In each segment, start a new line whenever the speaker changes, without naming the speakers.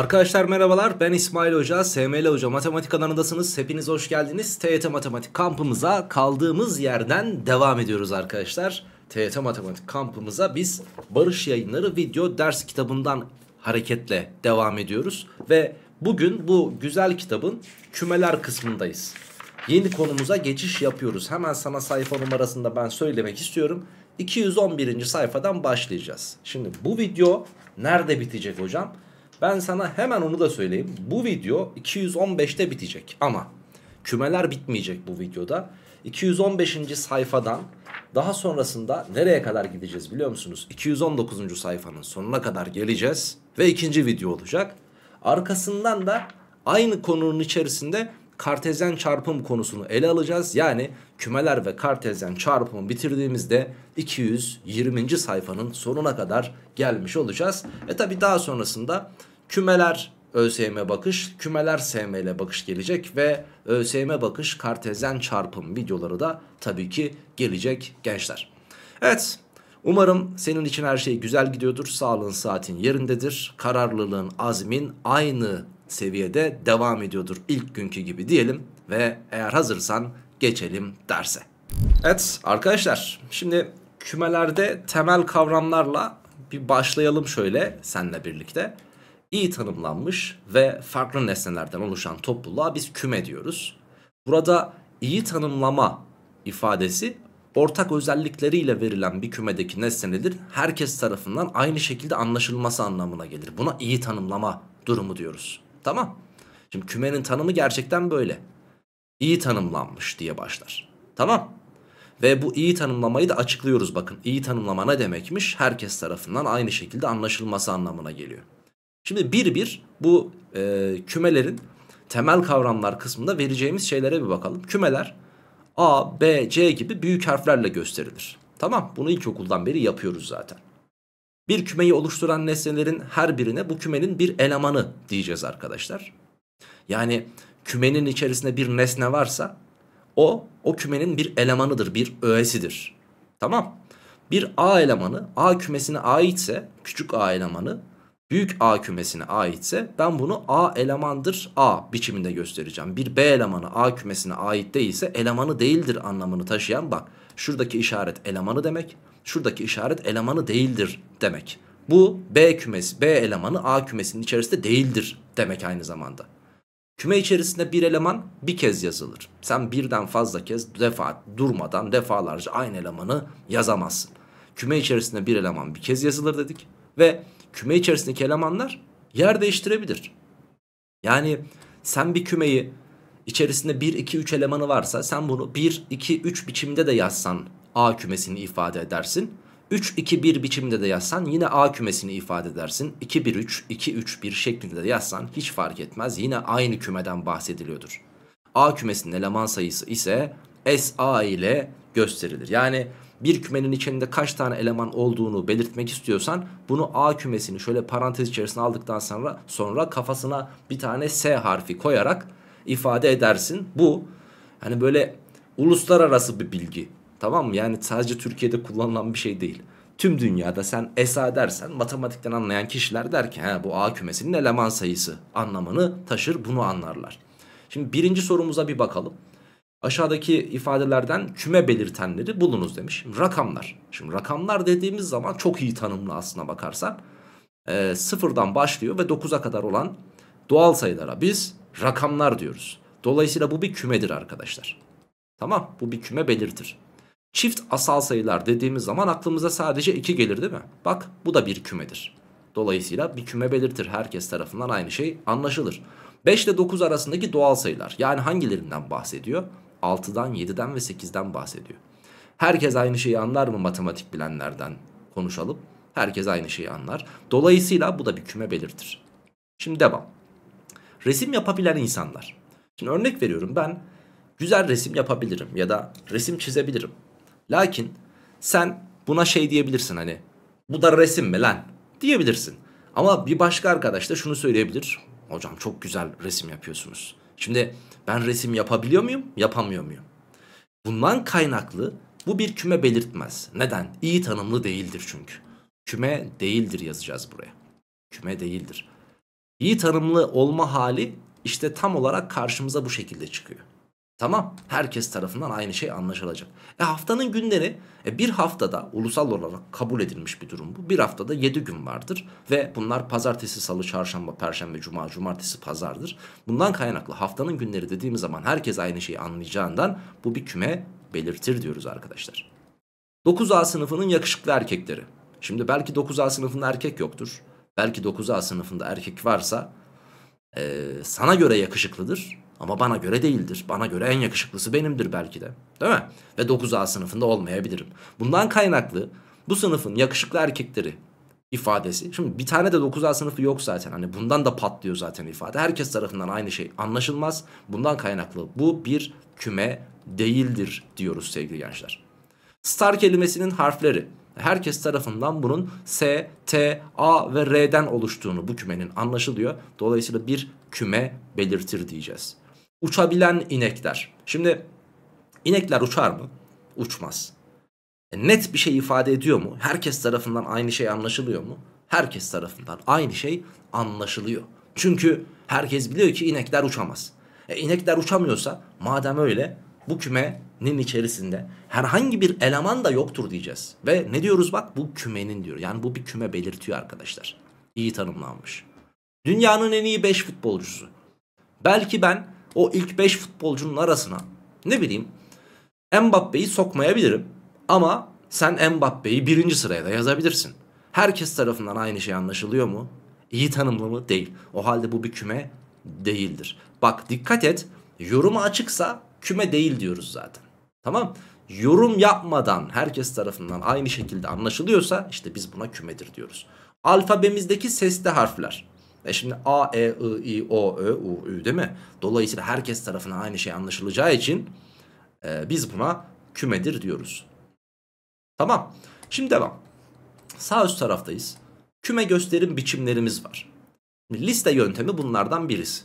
Arkadaşlar merhabalar ben İsmail Hoca, SML Hoca Matematik kanalındasınız. Hepiniz hoş geldiniz. TYT Matematik kampımıza kaldığımız yerden devam ediyoruz arkadaşlar. TYT Matematik kampımıza biz Barış Yayınları video ders kitabından hareketle devam ediyoruz. Ve bugün bu güzel kitabın kümeler kısmındayız. Yeni konumuza geçiş yapıyoruz. Hemen sana sayfa numarasında ben söylemek istiyorum. 211. sayfadan başlayacağız. Şimdi bu video nerede bitecek Hocam ben sana hemen onu da söyleyeyim. Bu video 215'te bitecek ama kümeler bitmeyecek bu videoda. 215. sayfadan daha sonrasında nereye kadar gideceğiz biliyor musunuz? 219. sayfanın sonuna kadar geleceğiz ve ikinci video olacak. Arkasından da aynı konunun içerisinde kartezyen çarpım konusunu ele alacağız. Yani kümeler ve kartezyen çarpımı bitirdiğimizde 220. sayfanın sonuna kadar gelmiş olacağız. E tabi daha sonrasında Kümeler ÖSYM bakış, kümeler SM ile bakış gelecek ve ÖSYM bakış kartezen çarpım videoları da tabii ki gelecek gençler. Evet umarım senin için her şey güzel gidiyordur. Sağlığın saatin yerindedir. Kararlılığın azmin aynı seviyede devam ediyordur ilk günkü gibi diyelim. Ve eğer hazırsan geçelim derse. Evet arkadaşlar şimdi kümelerde temel kavramlarla bir başlayalım şöyle senle birlikte iyi tanımlanmış ve farklı nesnelerden oluşan topluluğa biz küme diyoruz. Burada iyi tanımlama ifadesi ortak özellikleriyle verilen bir kümedeki nesnedir. Herkes tarafından aynı şekilde anlaşılması anlamına gelir. Buna iyi tanımlama durumu diyoruz. Tamam. Şimdi kümenin tanımı gerçekten böyle. İyi tanımlanmış diye başlar. Tamam. Ve bu iyi tanımlamayı da açıklıyoruz bakın. İyi tanımlama ne demekmiş? Herkes tarafından aynı şekilde anlaşılması anlamına geliyor. Şimdi bir bir bu e, kümelerin temel kavramlar kısmında vereceğimiz şeylere bir bakalım. Kümeler A, B, C gibi büyük harflerle gösterilir. Tamam bunu ilkokuldan beri yapıyoruz zaten. Bir kümeyi oluşturan nesnelerin her birine bu kümenin bir elemanı diyeceğiz arkadaşlar. Yani kümenin içerisinde bir nesne varsa o o kümenin bir elemanıdır, bir öğesidir. Tamam. Bir A elemanı A kümesine aitse küçük A elemanı büyük A kümesine aitse ben bunu A elemandır A biçiminde göstereceğim. Bir B elemanı A kümesine ait değilse elemanı değildir anlamını taşıyan bak şuradaki işaret elemanı demek şuradaki işaret elemanı değildir demek. Bu B kümesi B elemanı A kümesinin içerisinde değildir demek aynı zamanda. Küme içerisinde bir eleman bir kez yazılır. Sen birden fazla kez defa durmadan defalarca aynı elemanı yazamazsın. Küme içerisinde bir eleman bir kez yazılır dedik ve küme içerisindeki elemanlar yer değiştirebilir. Yani sen bir kümeyi içerisinde 1, 2, 3 elemanı varsa sen bunu 1, 2, 3 biçimde de yazsan A kümesini ifade edersin. 3, 2, 1 biçimde de yazsan yine A kümesini ifade edersin. 2, 1, 3, 2, 3, 1 şeklinde de yazsan hiç fark etmez. Yine aynı kümeden bahsediliyordur. A kümesinin eleman sayısı ise SA ile gösterilir. Yani bir kümenin içinde kaç tane eleman olduğunu belirtmek istiyorsan bunu A kümesini şöyle parantez içerisine aldıktan sonra sonra kafasına bir tane S harfi koyarak ifade edersin. Bu hani böyle uluslararası bir bilgi. Tamam mı? Yani sadece Türkiye'de kullanılan bir şey değil. Tüm dünyada sen SA dersen matematikten anlayan kişiler der ki bu A kümesinin eleman sayısı anlamını taşır bunu anlarlar. Şimdi birinci sorumuza bir bakalım. Aşağıdaki ifadelerden küme belirtenleri bulunuz demiş. Rakamlar. Şimdi rakamlar dediğimiz zaman çok iyi tanımlı aslına bakarsan. E, sıfırdan başlıyor ve 9'a kadar olan doğal sayılara biz rakamlar diyoruz. Dolayısıyla bu bir kümedir arkadaşlar. Tamam bu bir küme belirtir. Çift asal sayılar dediğimiz zaman aklımıza sadece 2 gelir değil mi? Bak bu da bir kümedir. Dolayısıyla bir küme belirtir. Herkes tarafından aynı şey anlaşılır. 5 ile 9 arasındaki doğal sayılar. Yani hangilerinden bahsediyor? 6'dan, 7'den ve 8'den bahsediyor. Herkes aynı şeyi anlar mı matematik bilenlerden konuşalım. Herkes aynı şeyi anlar. Dolayısıyla bu da bir küme belirtir. Şimdi devam. Resim yapabilen insanlar. Şimdi örnek veriyorum ben güzel resim yapabilirim ya da resim çizebilirim. Lakin sen buna şey diyebilirsin hani bu da resim mi lan diyebilirsin. Ama bir başka arkadaş da şunu söyleyebilir. Hocam çok güzel resim yapıyorsunuz. Şimdi ben resim yapabiliyor muyum? Yapamıyor muyum? Bundan kaynaklı bu bir küme belirtmez. Neden? İyi tanımlı değildir çünkü. Küme değildir yazacağız buraya. Küme değildir. İyi tanımlı olma hali işte tam olarak karşımıza bu şekilde çıkıyor. Tamam herkes tarafından aynı şey anlaşılacak. E haftanın günleri e bir haftada ulusal olarak kabul edilmiş bir durum bu. Bir haftada 7 gün vardır ve bunlar pazartesi, salı, çarşamba, perşembe, cuma, cumartesi, pazardır. Bundan kaynaklı haftanın günleri dediğimiz zaman herkes aynı şeyi anlayacağından bu bir küme belirtir diyoruz arkadaşlar. 9A sınıfının yakışıklı erkekleri. Şimdi belki 9A sınıfında erkek yoktur. Belki 9A sınıfında erkek varsa e, sana göre yakışıklıdır ama bana göre değildir. Bana göre en yakışıklısı benimdir belki de. Değil mi? Ve 9A sınıfında olmayabilirim. Bundan kaynaklı bu sınıfın yakışıklı erkekleri ifadesi. Şimdi bir tane de 9A sınıfı yok zaten. Hani bundan da patlıyor zaten ifade. Herkes tarafından aynı şey anlaşılmaz. Bundan kaynaklı bu bir küme değildir diyoruz sevgili gençler. Star kelimesinin harfleri. Herkes tarafından bunun S, T, A ve R'den oluştuğunu bu kümenin anlaşılıyor. Dolayısıyla bir küme belirtir diyeceğiz uçabilen inekler. Şimdi inekler uçar mı? Uçmaz. E, net bir şey ifade ediyor mu? Herkes tarafından aynı şey anlaşılıyor mu? Herkes tarafından aynı şey anlaşılıyor. Çünkü herkes biliyor ki inekler uçamaz. E, inekler uçamıyorsa madem öyle bu kümenin içerisinde herhangi bir eleman da yoktur diyeceğiz. Ve ne diyoruz bak bu kümenin diyor. Yani bu bir küme belirtiyor arkadaşlar. İyi tanımlanmış. Dünyanın en iyi 5 futbolcusu. Belki ben o ilk 5 futbolcunun arasına ne bileyim Mbappe'yi sokmayabilirim ama sen Mbappe'yi birinci sıraya da yazabilirsin. Herkes tarafından aynı şey anlaşılıyor mu? İyi tanımlı Değil. O halde bu bir küme değildir. Bak dikkat et yoruma açıksa küme değil diyoruz zaten. Tamam Yorum yapmadan herkes tarafından aynı şekilde anlaşılıyorsa işte biz buna kümedir diyoruz. Alfabemizdeki sesli harfler e şimdi A, E, I, I, O, Ö, U, Ü değil mi? Dolayısıyla herkes tarafına aynı şey anlaşılacağı için e, biz buna kümedir diyoruz. Tamam. Şimdi devam. Sağ üst taraftayız. Küme gösterim biçimlerimiz var. Liste yöntemi bunlardan birisi.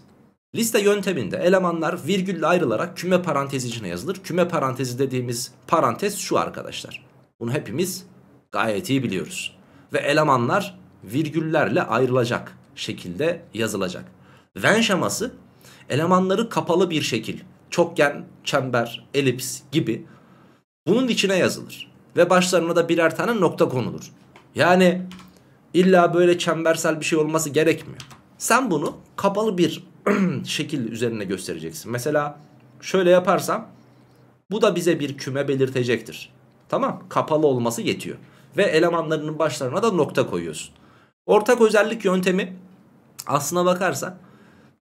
Liste yönteminde elemanlar virgülle ayrılarak küme parantezi içine yazılır. Küme parantezi dediğimiz parantez şu arkadaşlar. Bunu hepimiz gayet iyi biliyoruz. Ve elemanlar virgüllerle ayrılacak şekilde yazılacak. Venn şeması elemanları kapalı bir şekil, çokgen, çember, elips gibi bunun içine yazılır. Ve başlarına da birer tane nokta konulur. Yani illa böyle çembersel bir şey olması gerekmiyor. Sen bunu kapalı bir şekil üzerine göstereceksin. Mesela şöyle yaparsam bu da bize bir küme belirtecektir. Tamam kapalı olması yetiyor. Ve elemanlarının başlarına da nokta koyuyorsun. Ortak özellik yöntemi Aslına bakarsak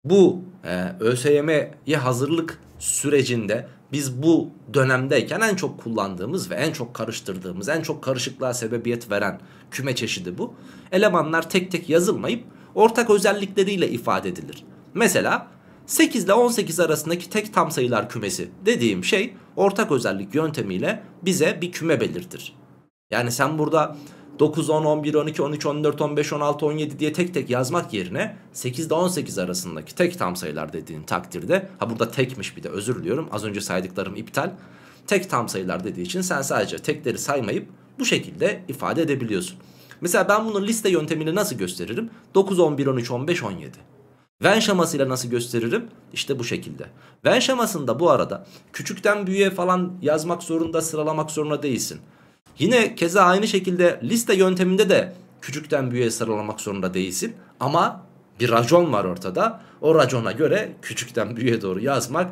bu e, ÖSYM'ye hazırlık sürecinde biz bu dönemdeyken en çok kullandığımız ve en çok karıştırdığımız, en çok karışıklığa sebebiyet veren küme çeşidi bu. Elemanlar tek tek yazılmayıp ortak özellikleriyle ifade edilir. Mesela 8 ile 18 arasındaki tek tam sayılar kümesi dediğim şey ortak özellik yöntemiyle bize bir küme belirtir. Yani sen burada 9, 10, 11, 12, 13, 14, 15, 16, 17 diye tek tek yazmak yerine 8 ile 18 arasındaki tek tam sayılar dediğin takdirde ha burada tekmiş bir de özür diliyorum az önce saydıklarım iptal. Tek tam sayılar dediği için sen sadece tekleri saymayıp bu şekilde ifade edebiliyorsun. Mesela ben bunu liste yöntemini nasıl gösteririm? 9, 11, 13, 15, 17. Venn şemasıyla nasıl gösteririm? İşte bu şekilde. Venn şemasında bu arada küçükten büyüğe falan yazmak zorunda, sıralamak zorunda değilsin. Yine keza aynı şekilde liste yönteminde de küçükten büyüğe sıralamak zorunda değilsin. Ama bir racon var ortada. O racona göre küçükten büyüğe doğru yazmak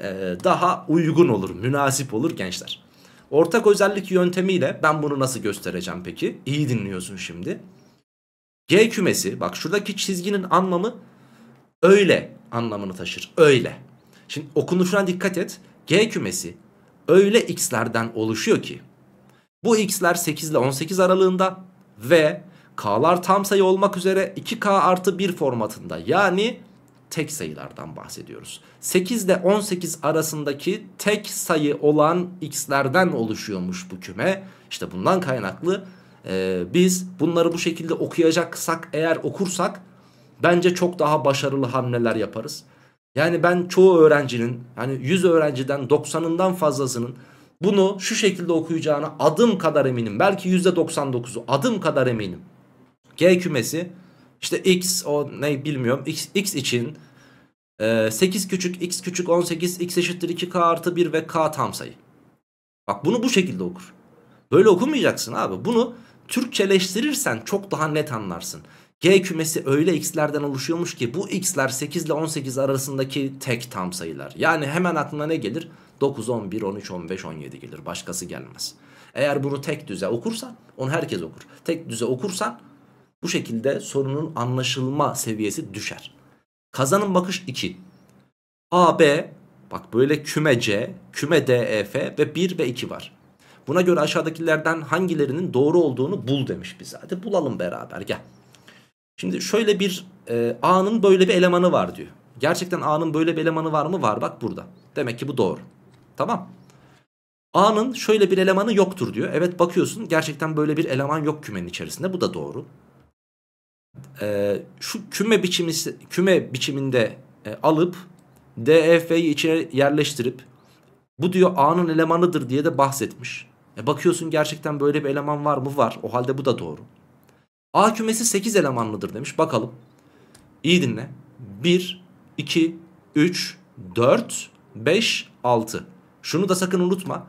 e, daha uygun olur, münasip olur gençler. Ortak özellik yöntemiyle ben bunu nasıl göstereceğim peki? İyi dinliyorsun şimdi. G kümesi, bak şuradaki çizginin anlamı öyle anlamını taşır. Öyle. Şimdi okunuşuna dikkat et. G kümesi öyle x'lerden oluşuyor ki bu x'ler 8 ile 18 aralığında ve k'lar tam sayı olmak üzere 2k artı 1 formatında yani tek sayılardan bahsediyoruz. 8 ile 18 arasındaki tek sayı olan x'lerden oluşuyormuş bu küme. İşte bundan kaynaklı e, biz bunları bu şekilde okuyacaksak eğer okursak bence çok daha başarılı hamleler yaparız. Yani ben çoğu öğrencinin hani 100 öğrenciden 90'ından fazlasının bunu şu şekilde okuyacağına adım kadar eminim. Belki %99'u adım kadar eminim. G kümesi işte x o ne bilmiyorum x, x için 8 e, küçük x küçük 18 x eşittir 2k artı 1 ve k tam sayı. Bak bunu bu şekilde okur. Böyle okumayacaksın abi. Bunu Türkçeleştirirsen çok daha net anlarsın. G kümesi öyle x'lerden oluşuyormuş ki bu x'ler 8 ile 18 arasındaki tek tam sayılar. Yani hemen aklına ne gelir? 9, 11, 13, 15, 17 gelir. Başkası gelmez. Eğer bunu tek düze okursan, onu herkes okur. Tek düze okursan bu şekilde sorunun anlaşılma seviyesi düşer. Kazanın bakış 2. A, B, bak böyle küme C, küme D, E, F ve 1 ve 2 var. Buna göre aşağıdakilerden hangilerinin doğru olduğunu bul demiş bize. Hadi bulalım beraber gel. Şimdi şöyle bir e, A'nın böyle bir elemanı var diyor. Gerçekten A'nın böyle bir elemanı var mı? Var bak burada. Demek ki bu doğru. Tamam. A'nın şöyle bir elemanı yoktur diyor. Evet bakıyorsun gerçekten böyle bir eleman yok kümenin içerisinde. Bu da doğru. Ee, şu küme biçimi küme biçiminde e, alıp DEF'yi içine yerleştirip bu diyor A'nın elemanıdır diye de bahsetmiş. E bakıyorsun gerçekten böyle bir eleman var mı? Var. O halde bu da doğru. A kümesi 8 elemanlıdır demiş. Bakalım. İyi dinle. 1, 2, 3, 4, 5, 6. Şunu da sakın unutma.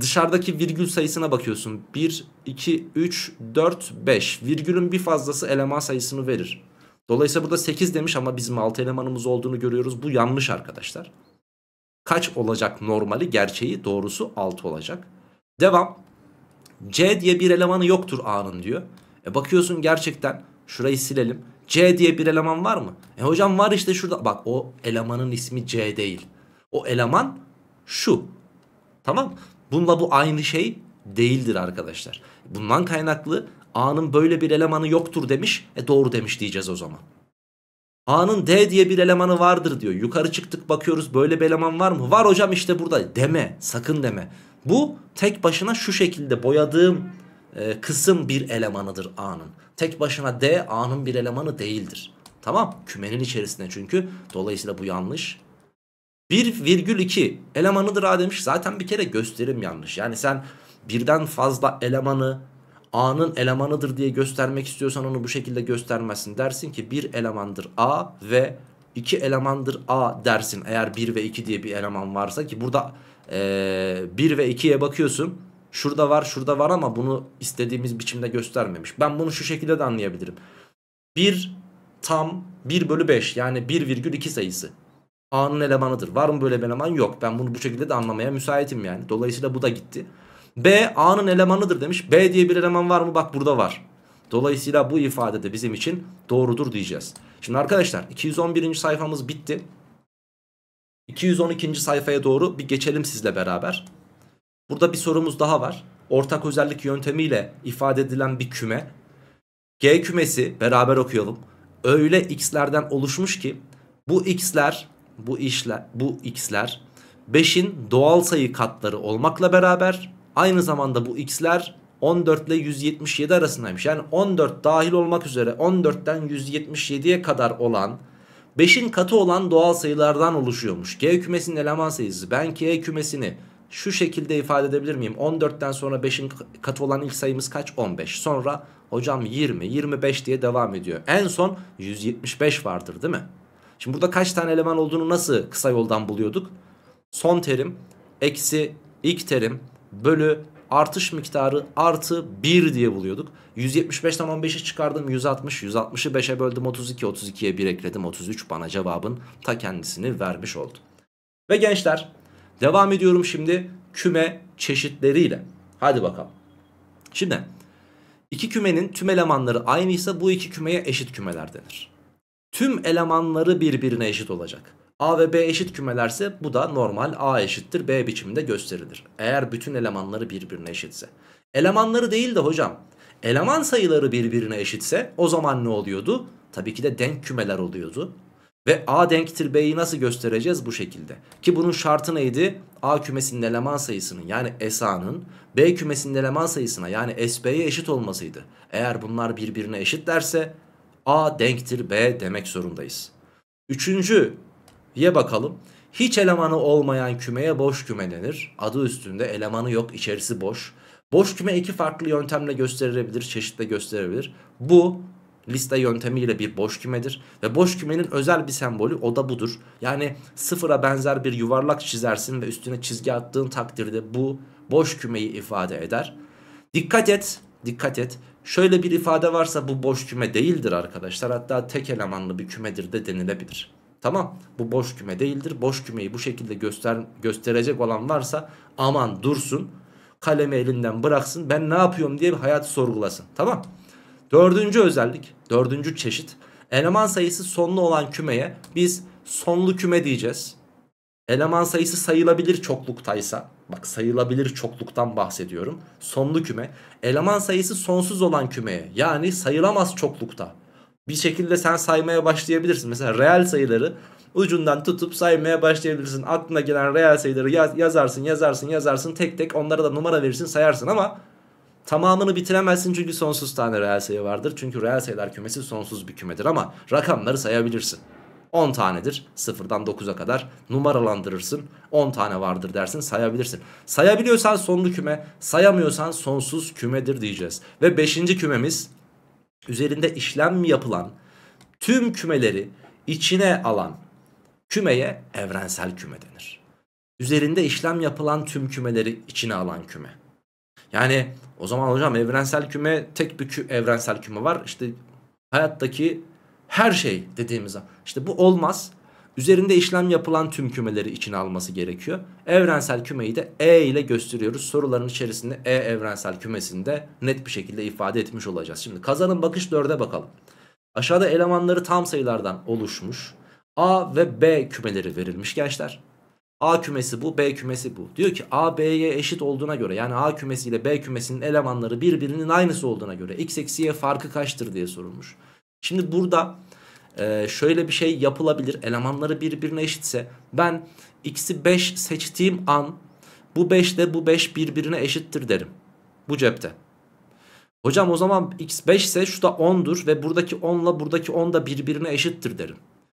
Dışarıdaki virgül sayısına bakıyorsun. 1, 2, 3, 4, 5. Virgülün bir fazlası eleman sayısını verir. Dolayısıyla burada 8 demiş ama bizim 6 elemanımız olduğunu görüyoruz. Bu yanlış arkadaşlar. Kaç olacak normali, gerçeği, doğrusu 6 olacak. Devam. C diye bir elemanı yoktur A'nın diyor. E bakıyorsun gerçekten şurayı silelim. C diye bir eleman var mı? E hocam var işte şurada. Bak o elemanın ismi C değil. O eleman şu. Tamam. Bununla bu aynı şey değildir arkadaşlar. Bundan kaynaklı A'nın böyle bir elemanı yoktur demiş. E doğru demiş diyeceğiz o zaman. A'nın D diye bir elemanı vardır diyor. Yukarı çıktık bakıyoruz böyle bir eleman var mı? Var hocam işte burada. Deme sakın deme. Bu tek başına şu şekilde boyadığım e, kısım bir elemanıdır A'nın. Tek başına D A'nın bir elemanı değildir. Tamam kümenin içerisinde çünkü. Dolayısıyla bu yanlış. 1,2 elemanıdır A demiş. Zaten bir kere gösterim yanlış. Yani sen birden fazla elemanı A'nın elemanıdır diye göstermek istiyorsan onu bu şekilde göstermezsin. Dersin ki bir elemandır A ve iki elemandır A dersin. Eğer 1 ve 2 diye bir eleman varsa ki burada ee, ve 2'ye bakıyorsun. Şurada var şurada var ama bunu istediğimiz biçimde göstermemiş. Ben bunu şu şekilde de anlayabilirim. 1 tam 1 bölü 5 yani 1,2 sayısı. A'nın elemanıdır. Var mı böyle bir eleman? Yok. Ben bunu bu şekilde de anlamaya müsaitim yani. Dolayısıyla bu da gitti. B A'nın elemanıdır demiş. B diye bir eleman var mı? Bak burada var. Dolayısıyla bu ifade de bizim için doğrudur diyeceğiz. Şimdi arkadaşlar 211. sayfamız bitti. 212. sayfaya doğru bir geçelim sizle beraber. Burada bir sorumuz daha var. Ortak özellik yöntemiyle ifade edilen bir küme. G kümesi beraber okuyalım. Öyle x'lerden oluşmuş ki bu x'ler bu işler bu x'ler 5'in doğal sayı katları olmakla beraber aynı zamanda bu x'ler 14 ile 177 arasındaymış. Yani 14 dahil olmak üzere 14'ten 177'ye kadar olan 5'in katı olan doğal sayılardan oluşuyormuş. G kümesinin eleman sayısı. Ben K kümesini şu şekilde ifade edebilir miyim? 14'ten sonra 5'in katı olan ilk sayımız kaç? 15. Sonra hocam 20, 25 diye devam ediyor. En son 175 vardır değil mi? Şimdi burada kaç tane eleman olduğunu nasıl kısa yoldan buluyorduk? Son terim eksi ilk terim bölü artış miktarı artı 1 diye buluyorduk. 175'ten 15'i çıkardım 160. 160'ı 5'e böldüm 32. 32'ye 1 ekledim 33 bana cevabın ta kendisini vermiş oldu. Ve gençler devam ediyorum şimdi küme çeşitleriyle. Hadi bakalım. Şimdi iki kümenin tüm elemanları aynıysa bu iki kümeye eşit kümeler denir tüm elemanları birbirine eşit olacak. A ve B eşit kümelerse bu da normal A eşittir B biçiminde gösterilir. Eğer bütün elemanları birbirine eşitse. Elemanları değil de hocam eleman sayıları birbirine eşitse o zaman ne oluyordu? Tabii ki de denk kümeler oluyordu. Ve A denktir B'yi nasıl göstereceğiz? Bu şekilde. Ki bunun şartı neydi? A kümesinin eleman sayısının yani SA'nın B kümesinin eleman sayısına yani SB'ye eşit olmasıydı. Eğer bunlar birbirine eşitlerse A denktir B demek zorundayız. Üçüncüye bakalım. Hiç elemanı olmayan kümeye boş küme denir. Adı üstünde elemanı yok içerisi boş. Boş küme iki farklı yöntemle gösterilebilir, çeşitle gösterilebilir. Bu liste yöntemiyle bir boş kümedir ve boş kümenin özel bir sembolü o da budur. Yani sıfıra benzer bir yuvarlak çizersin ve üstüne çizgi attığın takdirde bu boş kümeyi ifade eder. Dikkat et, dikkat et Şöyle bir ifade varsa bu boş küme değildir arkadaşlar. Hatta tek elemanlı bir kümedir de denilebilir. Tamam bu boş küme değildir. Boş kümeyi bu şekilde göster gösterecek olan varsa aman dursun. Kalemi elinden bıraksın. Ben ne yapıyorum diye bir hayat sorgulasın. Tamam. Dördüncü özellik. Dördüncü çeşit. Eleman sayısı sonlu olan kümeye biz sonlu küme diyeceğiz. Eleman sayısı sayılabilir çokluktaysa. Bak sayılabilir çokluktan bahsediyorum. Sonlu küme. Eleman sayısı sonsuz olan kümeye. Yani sayılamaz çoklukta. Bir şekilde sen saymaya başlayabilirsin. Mesela reel sayıları ucundan tutup saymaya başlayabilirsin. Aklına gelen reel sayıları yaz, yazarsın, yazarsın, yazarsın. Tek tek onlara da numara verirsin, sayarsın ama tamamını bitiremezsin çünkü sonsuz tane reel sayı vardır. Çünkü reel sayılar kümesi sonsuz bir kümedir ama rakamları sayabilirsin. 10 tanedir. sıfırdan 9'a kadar numaralandırırsın. 10 tane vardır dersin sayabilirsin. Sayabiliyorsan sonlu küme, sayamıyorsan sonsuz kümedir diyeceğiz. Ve 5. kümemiz üzerinde işlem yapılan tüm kümeleri içine alan kümeye evrensel küme denir. Üzerinde işlem yapılan tüm kümeleri içine alan küme. Yani o zaman hocam evrensel küme tek bir kü evrensel küme var. İşte hayattaki her şey dediğimiz zaman. İşte bu olmaz. Üzerinde işlem yapılan tüm kümeleri içine alması gerekiyor. Evrensel kümeyi de E ile gösteriyoruz. Soruların içerisinde E evrensel kümesinde net bir şekilde ifade etmiş olacağız. Şimdi kazanın bakış 4'e bakalım. Aşağıda elemanları tam sayılardan oluşmuş. A ve B kümeleri verilmiş gençler. A kümesi bu, B kümesi bu. Diyor ki A B'ye eşit olduğuna göre yani A kümesi ile B kümesinin elemanları birbirinin aynısı olduğuna göre x eksi y farkı kaçtır diye sorulmuş. Şimdi burada e, şöyle bir şey yapılabilir. Elemanları birbirine eşitse ben x'i 5 seçtiğim an bu 5 ile bu 5 birbirine eşittir derim. Bu cepte. Hocam o zaman x 5 ise şu da 10'dur ve buradaki 10 ile buradaki 10 da birbirine eşittir derim.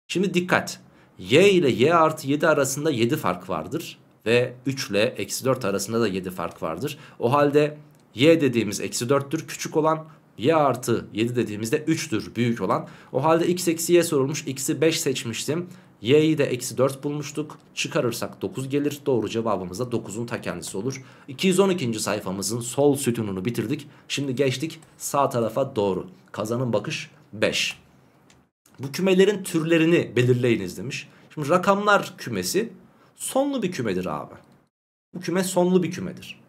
Şimdi dikkat. y ile y artı 7 arasında 7 fark vardır. Ve 3 ile eksi 4 arasında da 7 fark vardır. O halde y dediğimiz eksi 4'tür. Küçük olan y artı 7 dediğimizde 3'tür büyük olan. O halde x eksi y sorulmuş. x'i 5 seçmiştim. y'yi de eksi 4 bulmuştuk. Çıkarırsak 9 gelir. Doğru cevabımız da 9'un ta kendisi olur. 212. sayfamızın sol sütununu bitirdik. Şimdi geçtik sağ tarafa doğru. Kazanın bakış 5. Bu kümelerin türlerini belirleyiniz demiş. Şimdi rakamlar kümesi sonlu bir kümedir abi. Bu küme sonlu bir kümedir.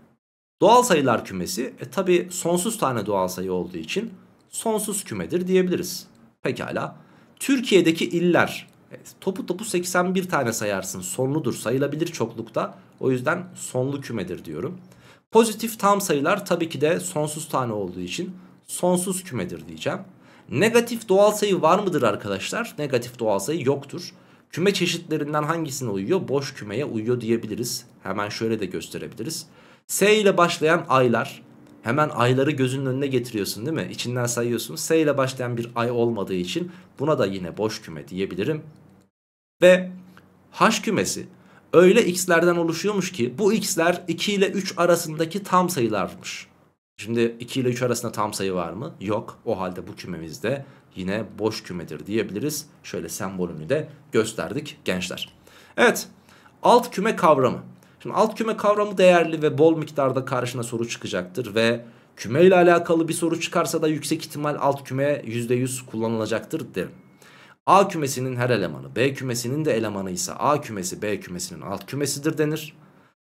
Doğal sayılar kümesi e tabi sonsuz tane doğal sayı olduğu için sonsuz kümedir diyebiliriz. Pekala. Türkiye'deki iller e, topu topu 81 tane sayarsın sonludur sayılabilir çoklukta o yüzden sonlu kümedir diyorum. Pozitif tam sayılar tabii ki de sonsuz tane olduğu için sonsuz kümedir diyeceğim. Negatif doğal sayı var mıdır arkadaşlar? Negatif doğal sayı yoktur. Küme çeşitlerinden hangisine uyuyor? Boş kümeye uyuyor diyebiliriz. Hemen şöyle de gösterebiliriz. S ile başlayan aylar. Hemen ayları gözünün önüne getiriyorsun değil mi? İçinden sayıyorsun. S ile başlayan bir ay olmadığı için buna da yine boş küme diyebilirim. Ve H kümesi öyle x'lerden oluşuyormuş ki bu x'ler 2 ile 3 arasındaki tam sayılarmış. Şimdi 2 ile 3 arasında tam sayı var mı? Yok. O halde bu kümemizde yine boş kümedir diyebiliriz. Şöyle sembolünü de gösterdik gençler. Evet. Alt küme kavramı. Şimdi alt küme kavramı değerli ve bol miktarda karşına soru çıkacaktır ve küme ile alakalı bir soru çıkarsa da yüksek ihtimal alt küme %100 kullanılacaktır derim. A kümesinin her elemanı B kümesinin de elemanı ise A kümesi B kümesinin alt kümesidir denir.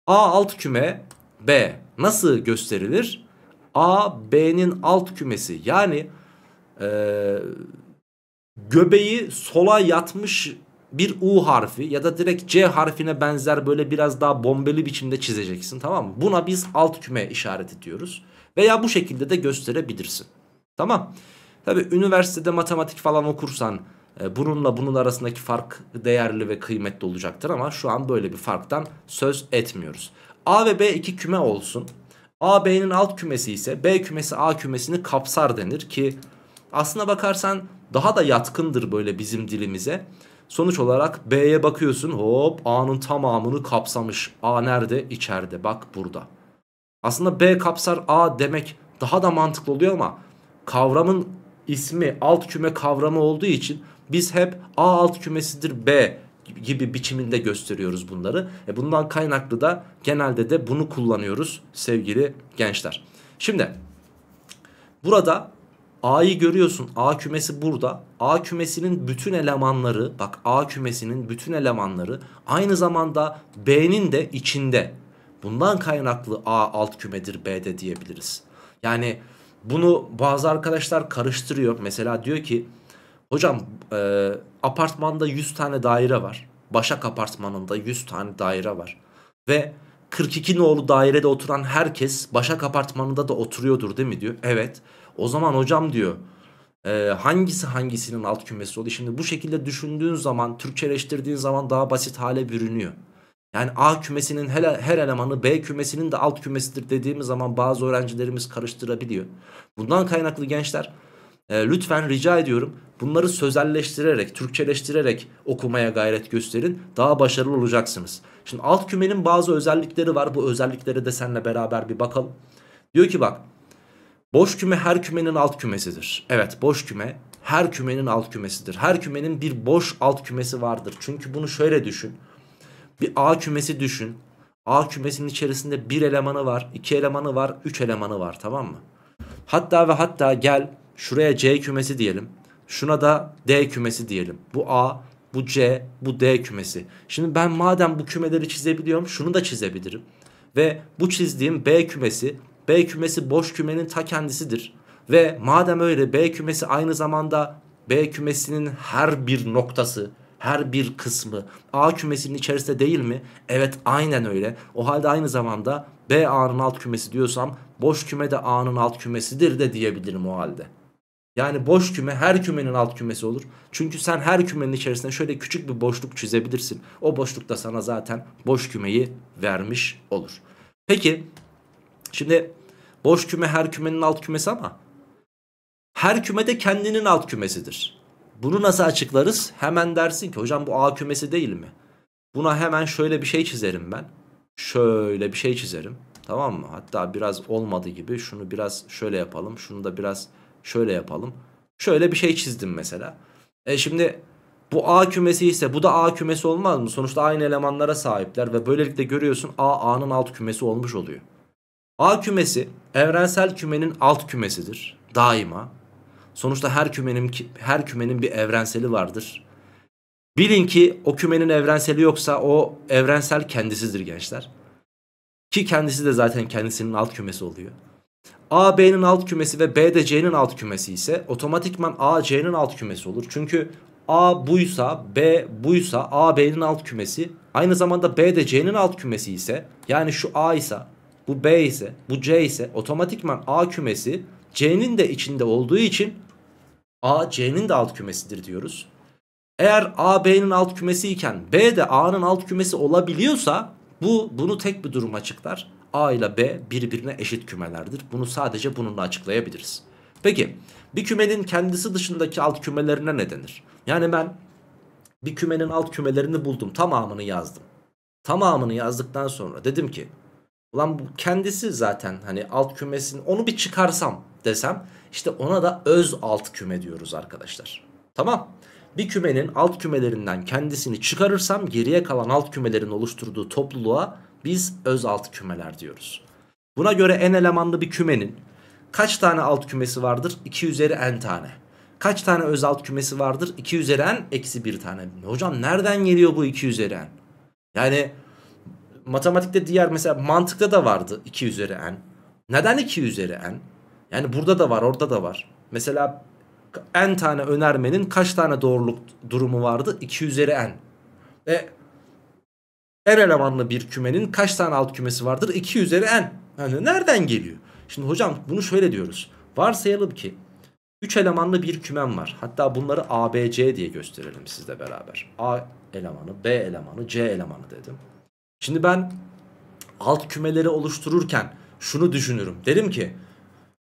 A alt küme B nasıl gösterilir? A B'nin alt kümesi yani e, göbeği sola yatmış bir U harfi ya da direkt C harfine benzer böyle biraz daha bombeli biçimde çizeceksin tamam mı? Buna biz alt küme işareti diyoruz. Veya bu şekilde de gösterebilirsin. Tamam. Tabi üniversitede matematik falan okursan e, bununla bunun arasındaki fark değerli ve kıymetli olacaktır ama şu an böyle bir farktan söz etmiyoruz. A ve B iki küme olsun. A B'nin alt kümesi ise B kümesi A kümesini kapsar denir ki aslına bakarsan daha da yatkındır böyle bizim dilimize. Sonuç olarak B'ye bakıyorsun hop A'nın tamamını kapsamış. A nerede? İçeride bak burada. Aslında B kapsar A demek daha da mantıklı oluyor ama kavramın ismi alt küme kavramı olduğu için biz hep A alt kümesidir B gibi biçiminde gösteriyoruz bunları. E bundan kaynaklı da genelde de bunu kullanıyoruz sevgili gençler. Şimdi burada A'yı görüyorsun. A kümesi burada. A kümesinin bütün elemanları bak A kümesinin bütün elemanları aynı zamanda B'nin de içinde. Bundan kaynaklı A alt kümedir B'de diyebiliriz. Yani bunu bazı arkadaşlar karıştırıyor. Mesela diyor ki hocam e, apartmanda 100 tane daire var. Başak apartmanında 100 tane daire var. Ve 42 nolu dairede oturan herkes Başak apartmanında da oturuyordur değil mi diyor. Evet. Evet. O zaman hocam diyor e, hangisi hangisinin alt kümesi oluyor? Şimdi bu şekilde düşündüğün zaman Türkçeleştirdiğin zaman daha basit hale bürünüyor. Yani A kümesinin her, her elemanı B kümesinin de alt kümesidir dediğimiz zaman bazı öğrencilerimiz karıştırabiliyor. Bundan kaynaklı gençler e, lütfen rica ediyorum bunları sözelleştirerek, Türkçeleştirerek okumaya gayret gösterin. Daha başarılı olacaksınız. Şimdi alt kümenin bazı özellikleri var. Bu özelliklere de seninle beraber bir bakalım. Diyor ki bak Boş küme her kümenin alt kümesidir. Evet boş küme her kümenin alt kümesidir. Her kümenin bir boş alt kümesi vardır. Çünkü bunu şöyle düşün. Bir A kümesi düşün. A kümesinin içerisinde bir elemanı var, iki elemanı var, üç elemanı var tamam mı? Hatta ve hatta gel şuraya C kümesi diyelim. Şuna da D kümesi diyelim. Bu A, bu C, bu D kümesi. Şimdi ben madem bu kümeleri çizebiliyorum şunu da çizebilirim. Ve bu çizdiğim B kümesi B kümesi boş kümenin ta kendisidir. Ve madem öyle B kümesi aynı zamanda B kümesinin her bir noktası her bir kısmı A kümesinin içerisinde değil mi? Evet aynen öyle. O halde aynı zamanda B A'nın alt kümesi diyorsam boş küme de A'nın alt kümesidir de diyebilirim o halde. Yani boş küme her kümenin alt kümesi olur. Çünkü sen her kümenin içerisine şöyle küçük bir boşluk çizebilirsin. O boşlukta sana zaten boş kümeyi vermiş olur. Peki Şimdi boş küme her kümenin alt kümesi ama her küme de kendinin alt kümesidir. Bunu nasıl açıklarız? Hemen dersin ki hocam bu A kümesi değil mi? Buna hemen şöyle bir şey çizerim ben. Şöyle bir şey çizerim. Tamam mı? Hatta biraz olmadı gibi şunu biraz şöyle yapalım. Şunu da biraz şöyle yapalım. Şöyle bir şey çizdim mesela. E şimdi bu A kümesi ise bu da A kümesi olmaz mı? Sonuçta aynı elemanlara sahipler ve böylelikle görüyorsun A A'nın alt kümesi olmuş oluyor. A kümesi evrensel kümenin alt kümesidir daima. Sonuçta her kümenin her kümenin bir evrenseli vardır. Bilin ki o kümenin evrenseli yoksa o evrensel kendisidir gençler. Ki kendisi de zaten kendisinin alt kümesi oluyor. A B'nin alt kümesi ve B de C'nin alt kümesi ise otomatikman A C'nin alt kümesi olur. Çünkü A buysa B buysa A B'nin alt kümesi aynı zamanda B de C'nin alt kümesi ise yani şu A ise bu B ise bu C ise otomatikman A kümesi C'nin de içinde olduğu için A C'nin de alt kümesidir diyoruz. Eğer A B'nin alt kümesi iken B de A'nın alt kümesi olabiliyorsa bu bunu tek bir durum açıklar. A ile B birbirine eşit kümelerdir. Bunu sadece bununla açıklayabiliriz. Peki bir kümenin kendisi dışındaki alt kümelerine ne denir? Yani ben bir kümenin alt kümelerini buldum tamamını yazdım. Tamamını yazdıktan sonra dedim ki Ulan bu kendisi zaten hani alt kümesin onu bir çıkarsam desem işte ona da öz alt küme diyoruz arkadaşlar. Tamam. Bir kümenin alt kümelerinden kendisini çıkarırsam geriye kalan alt kümelerin oluşturduğu topluluğa biz öz alt kümeler diyoruz. Buna göre en elemanlı bir kümenin kaç tane alt kümesi vardır? 2 üzeri n tane. Kaç tane öz alt kümesi vardır? 2 üzeri n eksi 1 tane. Hocam nereden geliyor bu 2 üzeri n? Yani matematikte diğer mesela mantıkta da vardı 2 üzeri n. Neden 2 üzeri n? Yani burada da var orada da var. Mesela n tane önermenin kaç tane doğruluk durumu vardı? 2 üzeri n. Ve n elemanlı bir kümenin kaç tane alt kümesi vardır? 2 üzeri n. Yani nereden geliyor? Şimdi hocam bunu şöyle diyoruz. Varsayalım ki 3 elemanlı bir kümen var. Hatta bunları A, B, C diye gösterelim sizle beraber. A elemanı, B elemanı, C elemanı dedim. Şimdi ben alt kümeleri oluştururken şunu düşünürüm. Derim ki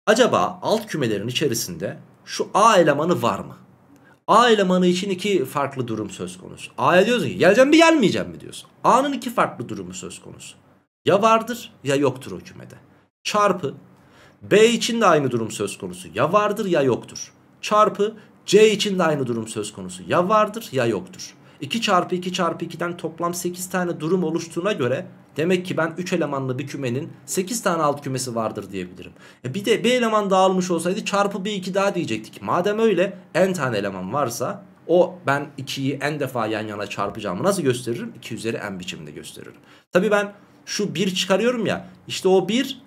acaba alt kümelerin içerisinde şu A elemanı var mı? A elemanı için iki farklı durum söz konusu. A'ya diyorsun ki geleceğim mi gelmeyeceğim mi diyorsun. A'nın iki farklı durumu söz konusu. Ya vardır ya yoktur o kümede. Çarpı B için de aynı durum söz konusu. Ya vardır ya yoktur. Çarpı C için de aynı durum söz konusu. Ya vardır ya yoktur. 2 çarpı 2 çarpı 2'den toplam 8 tane durum oluştuğuna göre demek ki ben 3 elemanlı bir kümenin 8 tane alt kümesi vardır diyebilirim. E bir de bir eleman dağılmış olsaydı çarpı bir 2 daha diyecektik. Madem öyle n tane eleman varsa o ben 2'yi n defa yan yana çarpacağımı nasıl gösteririm? 2 üzeri n biçiminde gösteririm. Tabi ben şu 1 çıkarıyorum ya işte o 1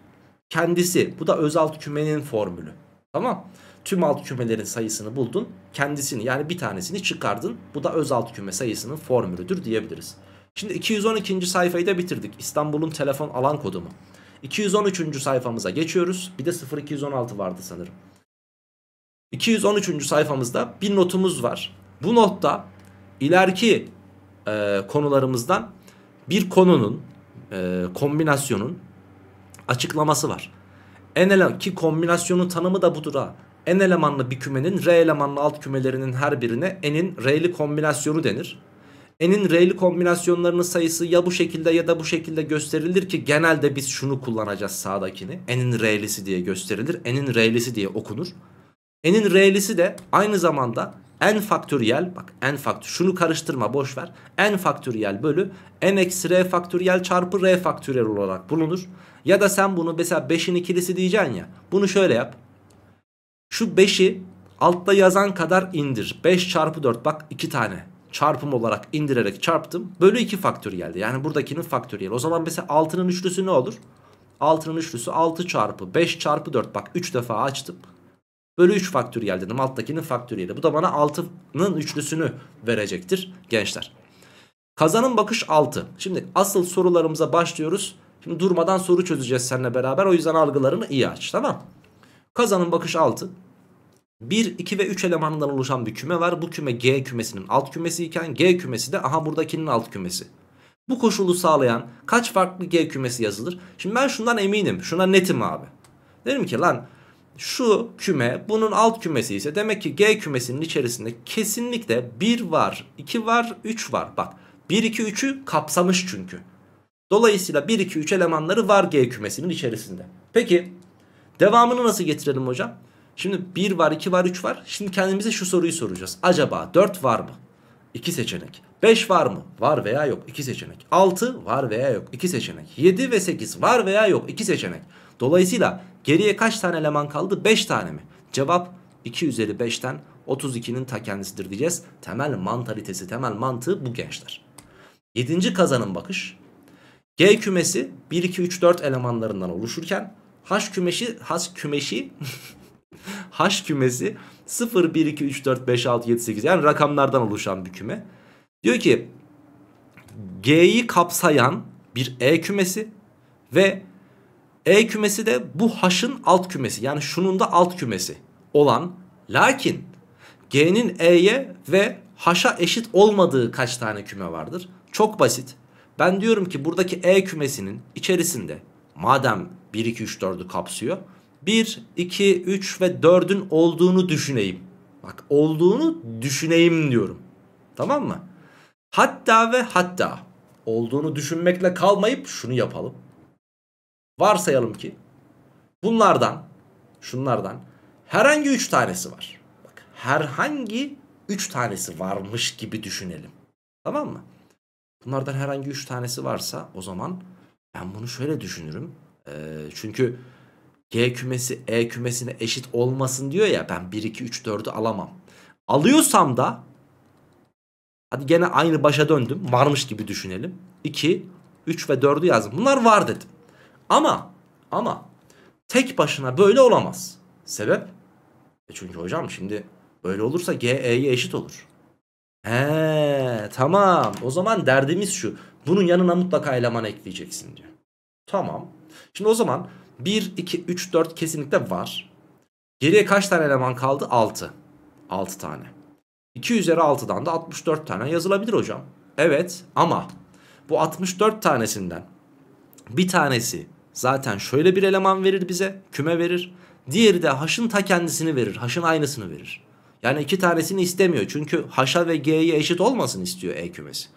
kendisi bu da öz alt kümenin formülü. Tamam tüm alt kümelerin sayısını buldun. Kendisini yani bir tanesini çıkardın. Bu da öz alt küme sayısının formülüdür diyebiliriz. Şimdi 212. sayfayı da bitirdik. İstanbul'un telefon alan kodu mu? 213. sayfamıza geçiyoruz. Bir de 0216 vardı sanırım. 213. sayfamızda bir notumuz var. Bu notta ileriki e, konularımızdan bir konunun e, kombinasyonun açıklaması var. En ki kombinasyonun tanımı da budur ha n elemanlı bir kümenin r elemanlı alt kümelerinin her birine n'in r'li kombinasyonu denir. n'in r'li kombinasyonlarının sayısı ya bu şekilde ya da bu şekilde gösterilir ki genelde biz şunu kullanacağız sağdakini. n'in r'lisi diye gösterilir. n'in r'lisi diye okunur. n'in r'lisi de aynı zamanda n faktöriyel bak n faktör şunu karıştırma boş ver. n faktöriyel bölü n eksi r faktöriyel çarpı r faktöriyel olarak bulunur. Ya da sen bunu mesela 5'in ikilisi diyeceksin ya. Bunu şöyle yap. Şu 5'i altta yazan kadar indir. 5 çarpı 4 bak 2 tane çarpım olarak indirerek çarptım. Bölü 2 geldi. Yani buradakinin geldi. O zaman mesela 6'nın üçlüsü ne olur? 6'nın üçlüsü 6 çarpı 5 çarpı 4 bak 3 defa açtım. Bölü 3 geldi. dedim alttakinin faktöriyeli. Bu da bana 6'nın üçlüsünü verecektir gençler. Kazanın bakış 6. Şimdi asıl sorularımıza başlıyoruz. Şimdi durmadan soru çözeceğiz seninle beraber. O yüzden algılarını iyi aç tamam. Kazanın bakış 6. 1, 2 ve 3 elemanından oluşan bir küme var. Bu küme G kümesinin alt kümesi iken G kümesi de aha buradakinin alt kümesi. Bu koşulu sağlayan kaç farklı G kümesi yazılır? Şimdi ben şundan eminim. Şuna netim abi. Derim ki lan şu küme bunun alt kümesi ise demek ki G kümesinin içerisinde kesinlikle 1 var, 2 var, 3 var. Bak 1, 2, 3'ü kapsamış çünkü. Dolayısıyla 1, 2, 3 elemanları var G kümesinin içerisinde. Peki devamını nasıl getirelim hocam? Şimdi 1 var 2 var 3 var. Şimdi kendimize şu soruyu soracağız. Acaba 4 var mı? 2 seçenek. 5 var mı? Var veya yok. 2 seçenek. 6 var veya yok. 2 seçenek. 7 ve 8 var veya yok. 2 seçenek. Dolayısıyla geriye kaç tane eleman kaldı? 5 tane mi? Cevap 2 üzeri 5'ten 32'nin ta kendisidir diyeceğiz. Temel mantalitesi, temel mantığı bu gençler. 7. kazanım bakış. G kümesi 1, 2, 3, 4 elemanlarından oluşurken H kümeşi, H kümeşi H kümesi 0, 1, 2, 3, 4, 5, 6, 7, 8 yani rakamlardan oluşan bir küme. Diyor ki G'yi kapsayan bir E kümesi ve E kümesi de bu H'ın alt kümesi yani şunun da alt kümesi olan lakin G'nin E'ye ve H'a eşit olmadığı kaç tane küme vardır? Çok basit. Ben diyorum ki buradaki E kümesinin içerisinde madem 1, 2, 3, 4'ü kapsıyor 1, 2, 3 ve 4'ün olduğunu düşüneyim. Bak olduğunu düşüneyim diyorum. Tamam mı? Hatta ve hatta olduğunu düşünmekle kalmayıp şunu yapalım. Varsayalım ki bunlardan, şunlardan herhangi 3 tanesi var. Bak herhangi 3 tanesi varmış gibi düşünelim. Tamam mı? Bunlardan herhangi 3 tanesi varsa o zaman ben bunu şöyle düşünürüm. Ee, çünkü G kümesi E kümesine eşit olmasın diyor ya ben 1 2 3 4'ü alamam. Alıyorsam da hadi gene aynı başa döndüm. Varmış gibi düşünelim. 2 3 ve 4'ü yazdım. Bunlar var dedim. Ama ama tek başına böyle olamaz. Sebep? E çünkü hocam şimdi böyle olursa G E'ye eşit olur. He tamam. O zaman derdimiz şu. Bunun yanına mutlaka eleman ekleyeceksin diyor. Tamam. Şimdi o zaman 1, 2, 3, 4 kesinlikle var. Geriye kaç tane eleman kaldı? 6. 6 tane. 2 üzeri 6'dan da 64 tane yazılabilir hocam. Evet ama bu 64 tanesinden bir tanesi zaten şöyle bir eleman verir bize. Küme verir. Diğeri de haşın ta kendisini verir. Haşın aynısını verir. Yani iki tanesini istemiyor. Çünkü haşa ve g'ye eşit olmasın istiyor E kümesi.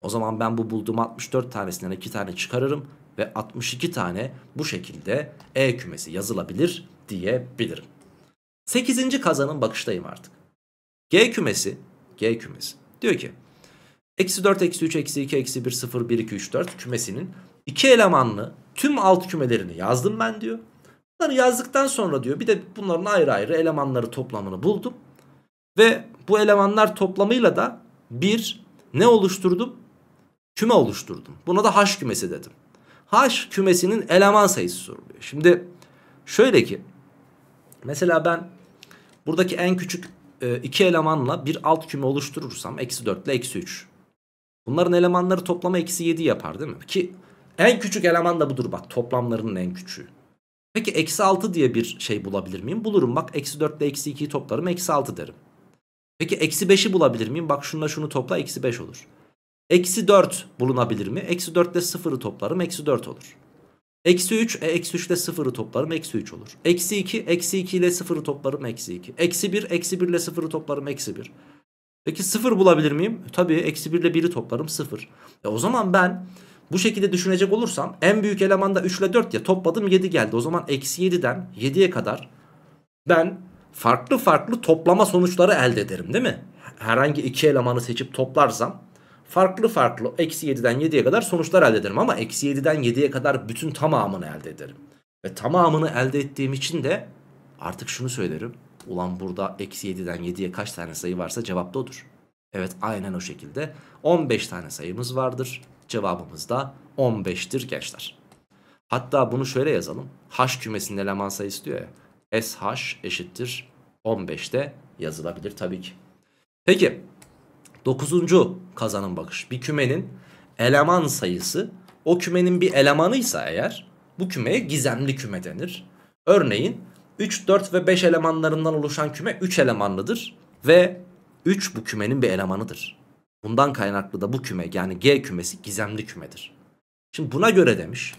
O zaman ben bu bulduğum 64 tanesinden iki tane çıkarırım ve 62 tane bu şekilde E kümesi yazılabilir diyebilirim. 8. kazanın bakıştayım artık. G kümesi, G kümesi diyor ki eksi 4, eksi 3, eksi 2, eksi 1, 0, 1, 2, 3, 4 kümesinin iki elemanlı tüm alt kümelerini yazdım ben diyor. Bunları yazdıktan sonra diyor bir de bunların ayrı ayrı elemanları toplamını buldum. Ve bu elemanlar toplamıyla da bir ne oluşturdum? Küme oluşturdum. Buna da H kümesi dedim. H kümesinin eleman sayısı soruluyor. Şimdi şöyle ki mesela ben buradaki en küçük e, iki elemanla bir alt küme oluşturursam eksi 4 ile eksi 3. Bunların elemanları toplama eksi 7 yapar değil mi? Ki en küçük eleman da budur bak toplamlarının en küçüğü. Peki eksi 6 diye bir şey bulabilir miyim? Bulurum bak eksi 4 ile eksi 2'yi toplarım eksi 6 derim. Peki eksi 5'i bulabilir miyim? Bak şununla şunu topla eksi 5 olur. Eksi 4 bulunabilir mi? Eksi 4 ile 0'ı toplarım. Eksi 4 olur. Eksi 3, e, eksi 3 ile 0'ı toplarım. Eksi 3 olur. Eksi 2, eksi 2 ile 0'ı toplarım. Eksi 2. Eksi 1, eksi 1 ile 0'ı toplarım. Eksi 1. Peki 0 bulabilir miyim? Tabii eksi 1 ile 1'i toplarım 0. E o zaman ben bu şekilde düşünecek olursam en büyük elemanda 3 ile 4 ya topladım 7 geldi. O zaman eksi 7'den 7'ye kadar ben farklı farklı toplama sonuçları elde ederim değil mi? Herhangi iki elemanı seçip toplarsam farklı farklı eksi 7'den 7'ye kadar sonuçlar elde ederim. Ama eksi 7'den 7'ye kadar bütün tamamını elde ederim. Ve tamamını elde ettiğim için de artık şunu söylerim. Ulan burada eksi 7'den 7'ye kaç tane sayı varsa cevap da odur. Evet aynen o şekilde 15 tane sayımız vardır. Cevabımız da 15'tir gençler. Hatta bunu şöyle yazalım. H kümesinin eleman sayısı diyor ya. SH eşittir 15'te yazılabilir tabii ki. Peki Dokuzuncu kazanım bakış. Bir kümenin eleman sayısı o kümenin bir elemanıysa eğer bu kümeye gizemli küme denir. Örneğin 3, 4 ve 5 elemanlarından oluşan küme 3 elemanlıdır ve 3 bu kümenin bir elemanıdır. Bundan kaynaklı da bu küme yani G kümesi gizemli kümedir. Şimdi buna göre demiş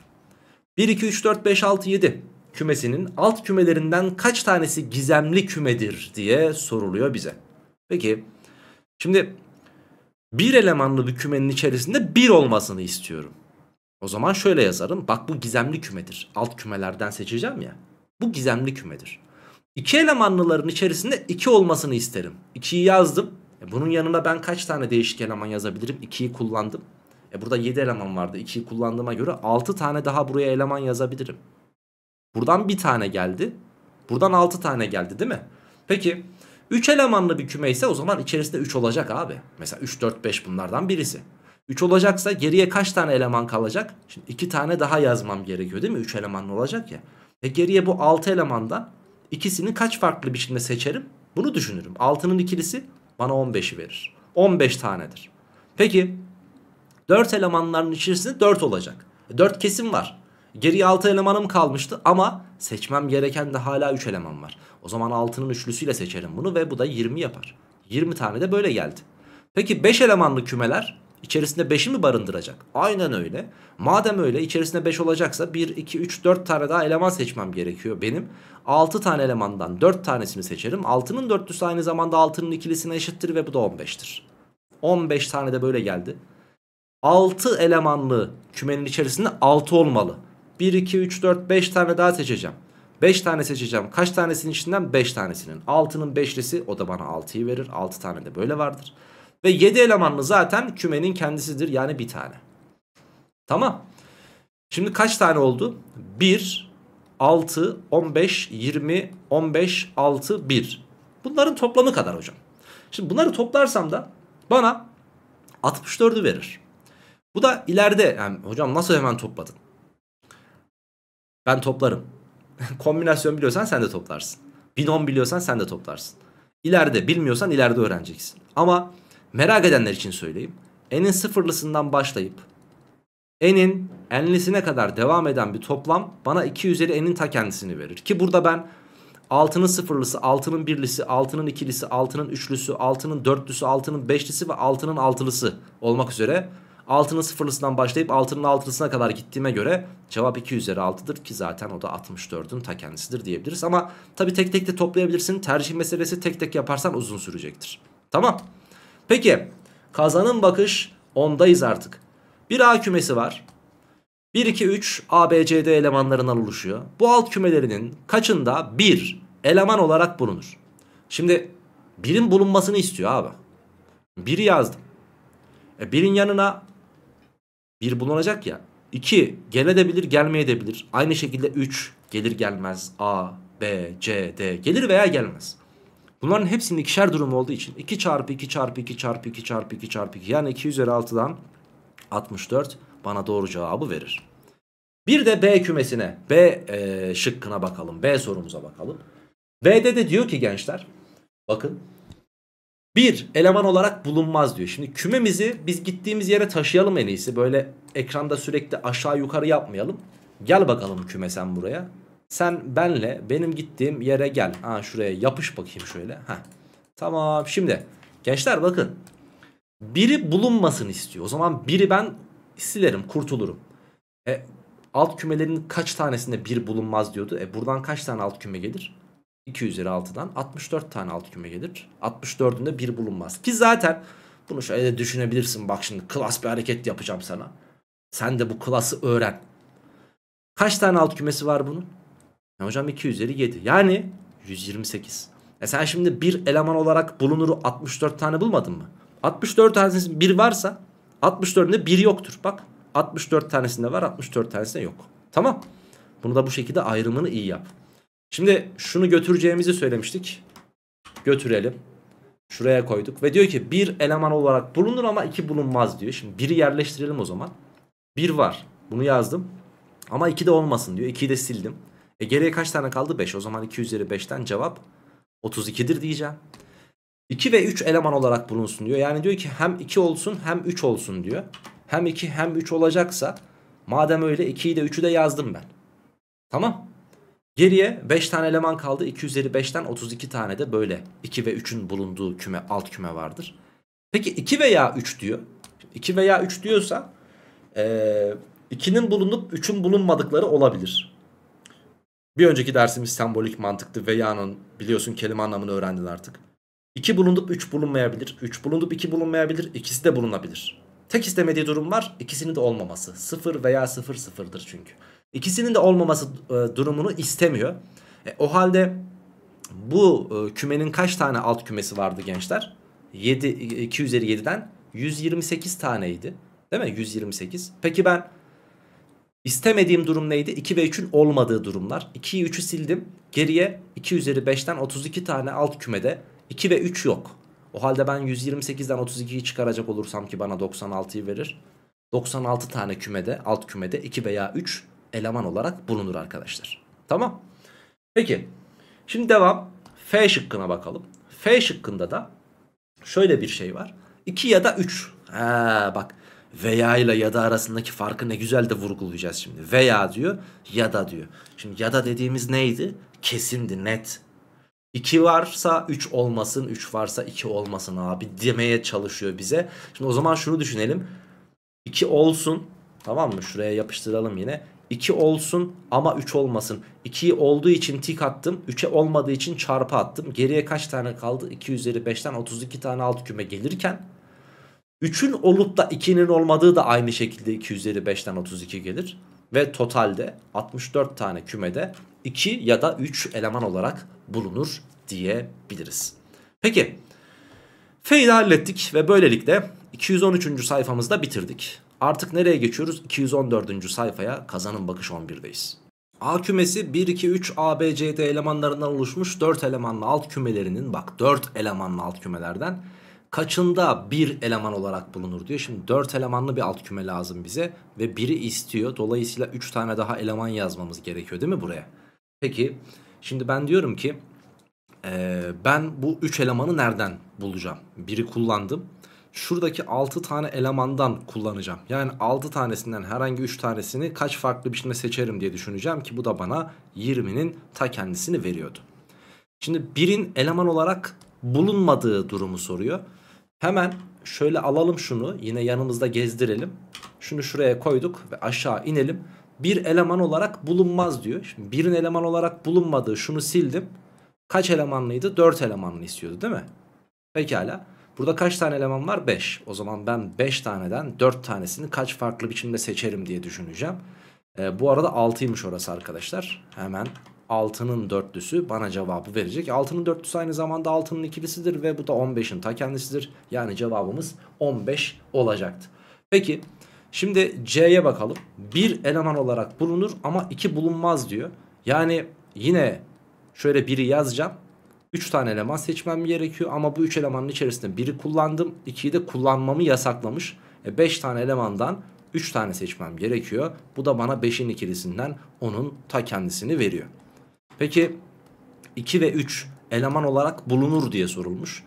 1, 2, 3, 4, 5, 6, 7 kümesinin alt kümelerinden kaç tanesi gizemli kümedir diye soruluyor bize. Peki şimdi bir elemanlı bir kümenin içerisinde bir olmasını istiyorum. O zaman şöyle yazarım. Bak bu gizemli kümedir. Alt kümelerden seçeceğim ya. Bu gizemli kümedir. İki elemanlıların içerisinde iki olmasını isterim. İkiyi yazdım. E bunun yanına ben kaç tane değişik eleman yazabilirim? İkiyi kullandım. E burada yedi eleman vardı. İkiyi kullandığıma göre altı tane daha buraya eleman yazabilirim. Buradan bir tane geldi. Buradan altı tane geldi değil mi? Peki 3 elemanlı bir küme ise o zaman içerisinde 3 olacak abi. Mesela 3, 4, 5 bunlardan birisi. 3 olacaksa geriye kaç tane eleman kalacak? Şimdi 2 tane daha yazmam gerekiyor değil mi? 3 elemanlı olacak ya. E geriye bu 6 elemandan ikisini kaç farklı biçimde seçerim? Bunu düşünürüm. 6'nın ikilisi bana 15'i verir. 15 tanedir. Peki 4 elemanların içerisinde 4 olacak. 4 e kesim var. Geri 6 elemanım kalmıştı ama seçmem gereken de hala 3 eleman var. O zaman 6'nın üçlüsüyle seçerim bunu ve bu da 20 yapar. 20 tane de böyle geldi. Peki 5 elemanlı kümeler içerisinde 5'i mi barındıracak? Aynen öyle. Madem öyle içerisinde 5 olacaksa 1, 2, 3, 4 tane daha eleman seçmem gerekiyor benim. 6 tane elemandan 4 tanesini seçerim. 6'nın dörtlüsü aynı zamanda 6'nın ikilisine eşittir ve bu da 15'tir. 15 tane de böyle geldi. 6 elemanlı kümenin içerisinde 6 olmalı. 1, 2, 3, 4, 5 tane daha seçeceğim. 5 tane seçeceğim. Kaç tanesinin içinden? 5 tanesinin. 6'nın 5'lisi o da bana 6'yı verir. 6 tane de böyle vardır. Ve 7 elemanlı zaten kümenin kendisidir. Yani bir tane. Tamam. Şimdi kaç tane oldu? 1, 6, 15, 20, 15, 6, 1. Bunların toplamı kadar hocam. Şimdi bunları toplarsam da bana 64'ü verir. Bu da ileride yani hocam nasıl hemen topladın? Ben toplarım. Kombinasyon biliyorsan sen de toplarsın. Binom biliyorsan sen de toplarsın. İleride bilmiyorsan ileride öğreneceksin. Ama merak edenler için söyleyeyim. N'in sıfırlısından başlayıp n'in n'lisine kadar devam eden bir toplam bana 2 üzeri n'in ta kendisini verir. Ki burada ben 6'nın sıfırlısı, 6'nın birlisi, 6'nın ikilisi, 6'nın üçlüsü, 6'nın dörtlüsü, 6'nın beşlisi ve 6'nın altılısı olmak üzere 6'nın sıfırlısından başlayıp 6'nın altılısına kadar gittiğime göre cevap 2 üzeri 6'dır ki zaten o da 64'ün ta kendisidir diyebiliriz. Ama tabi tek tek de toplayabilirsin. Tercih meselesi tek tek yaparsan uzun sürecektir. Tamam. Peki kazanın bakış ondayız artık. Bir A kümesi var. 1, 2, 3 A, B, C, D elemanlarından oluşuyor. Bu alt kümelerinin kaçında 1 eleman olarak bulunur. Şimdi birin bulunmasını istiyor abi. Biri yazdım. E, birin yanına 1 bulunacak ya. 2 gelebilir gelmeyebilir. Aynı şekilde 3 gelir gelmez A, B, C, D gelir veya gelmez. Bunların hepsinin ikişer durumu olduğu için 2 çarpı 2 çarpı 2 çarpı 2 çarpı 2 çarpı 2 yani 2 üzeri 6'dan 64 bana doğru cevabı verir. Bir de B kümesine B e, şıkkına bakalım B sorumuza bakalım. B'de de diyor ki gençler bakın bir eleman olarak bulunmaz diyor. Şimdi kümemizi biz gittiğimiz yere taşıyalım en iyisi. Böyle ekranda sürekli aşağı yukarı yapmayalım. Gel bakalım küme sen buraya. Sen benle benim gittiğim yere gel. Ha şuraya yapış bakayım şöyle. Ha. Tamam şimdi gençler bakın. Biri bulunmasını istiyor. O zaman biri ben silerim kurtulurum. E, alt kümelerin kaç tanesinde bir bulunmaz diyordu. E buradan kaç tane alt küme gelir? 2 üzeri 6'dan 64 tane alt küme gelir. 64'ünde 1 bulunmaz. Ki zaten bunu şöyle düşünebilirsin. Bak şimdi klas bir hareket yapacağım sana. Sen de bu klası öğren. Kaç tane alt kümesi var bunun? Ya hocam 2 üzeri 7. Yani 128. E sen şimdi bir eleman olarak bulunuru 64 tane bulmadın mı? 64 tanesinde 1 varsa 64'ünde 1 yoktur. Bak 64 tanesinde var 64 tanesinde yok. Tamam. Bunu da bu şekilde ayrımını iyi yap. Şimdi şunu götüreceğimizi söylemiştik. Götürelim. Şuraya koyduk. Ve diyor ki bir eleman olarak bulunur ama iki bulunmaz diyor. Şimdi biri yerleştirelim o zaman. Bir var. Bunu yazdım. Ama iki de olmasın diyor. İkiyi de sildim. E geriye kaç tane kaldı? Beş. O zaman 2 üzeri 5'ten cevap 32'dir diyeceğim. 2 ve 3 eleman olarak bulunsun diyor. Yani diyor ki hem 2 olsun hem 3 olsun diyor. Hem 2 hem 3 olacaksa madem öyle 2'yi de 3'ü de yazdım ben. Tamam. Geriye 5 tane eleman kaldı. 2 üzeri 5'ten 32 tane de böyle 2 ve 3'ün bulunduğu küme alt küme vardır. Peki 2 veya 3 diyor. 2 veya 3 diyorsa e, bulunup 3'ün bulunmadıkları olabilir. Bir önceki dersimiz sembolik mantıktı. Veya'nın biliyorsun kelime anlamını öğrendin artık. 2 bulunup 3 bulunmayabilir. 3 bulunup 2 bulunmayabilir. İkisi de bulunabilir. Tek istemediği durum var. ikisinin de olmaması. 0 veya 0 sıfır sıfırdır çünkü. İkisinin de olmaması e, durumunu istemiyor. E, o halde bu e, kümenin kaç tane alt kümesi vardı gençler? 7, 2 üzeri 7'den 128 taneydi. Değil mi? 128. Peki ben istemediğim durum neydi? 2 ve 3'ün olmadığı durumlar. 2'yi 3'ü sildim. Geriye 2 üzeri 5'ten 32 tane alt kümede 2 ve 3 yok. O halde ben 128'den 32'yi çıkaracak olursam ki bana 96'yı verir. 96 tane kümede alt kümede 2 veya 3 eleman olarak bulunur arkadaşlar. Tamam. Peki. Şimdi devam. F şıkkına bakalım. F şıkkında da şöyle bir şey var. 2 ya da 3. Ha bak veya ile ya da arasındaki farkı ne güzel de vurgulayacağız şimdi. Veya diyor ya da diyor. Şimdi ya da dediğimiz neydi? Kesindi net. 2 varsa 3 olmasın 3 varsa 2 olmasın abi demeye çalışıyor bize. Şimdi o zaman şunu düşünelim. 2 olsun tamam mı? Şuraya yapıştıralım yine. 2 olsun ama 3 olmasın. 2 olduğu için tik attım. 3'e olmadığı için çarpı attım. Geriye kaç tane kaldı? 2 üzeri 5'ten 32 tane alt küme gelirken 3'ün olup da 2'nin olmadığı da aynı şekilde 2 üzeri 5'ten 32 gelir. Ve totalde 64 tane kümede 2 ya da 3 eleman olarak bulunur diyebiliriz. Peki F'yi hallettik ve böylelikle 213. sayfamızda bitirdik. Artık nereye geçiyoruz? 214. sayfaya kazanın bakış 11'deyiz. A kümesi 1, 2, 3 A, B, C, D elemanlarından oluşmuş 4 elemanlı alt kümelerinin bak 4 elemanlı alt kümelerden kaçında bir eleman olarak bulunur diyor. Şimdi 4 elemanlı bir alt küme lazım bize ve biri istiyor. Dolayısıyla 3 tane daha eleman yazmamız gerekiyor değil mi buraya? Peki şimdi ben diyorum ki e, ben bu 3 elemanı nereden bulacağım? Biri kullandım şuradaki 6 tane elemandan kullanacağım. Yani 6 tanesinden herhangi 3 tanesini kaç farklı biçimde seçerim diye düşüneceğim ki bu da bana 20'nin ta kendisini veriyordu. Şimdi birin eleman olarak bulunmadığı durumu soruyor. Hemen şöyle alalım şunu yine yanımızda gezdirelim. Şunu şuraya koyduk ve aşağı inelim. Bir eleman olarak bulunmaz diyor. Şimdi birin eleman olarak bulunmadığı şunu sildim. Kaç elemanlıydı? 4 elemanlı istiyordu değil mi? Pekala. Burada kaç tane eleman var? 5. O zaman ben 5 taneden 4 tanesini kaç farklı biçimde seçerim diye düşüneceğim. E, bu arada 6'ymış orası arkadaşlar. Hemen 6'nın dörtlüsü bana cevabı verecek. 6'nın dörtlüsü aynı zamanda 6'nın ikilisidir ve bu da 15'in ta kendisidir. Yani cevabımız 15 olacaktı. Peki şimdi C'ye bakalım. Bir eleman olarak bulunur ama iki bulunmaz diyor. Yani yine şöyle biri yazacağım. 3 tane eleman seçmem gerekiyor ama bu 3 elemanın içerisinde biri kullandım. 2'yi de kullanmamı yasaklamış. 5 e tane elemandan 3 tane seçmem gerekiyor. Bu da bana 5'in ikilisinden onun ta kendisini veriyor. Peki 2 ve 3 eleman olarak bulunur diye sorulmuş.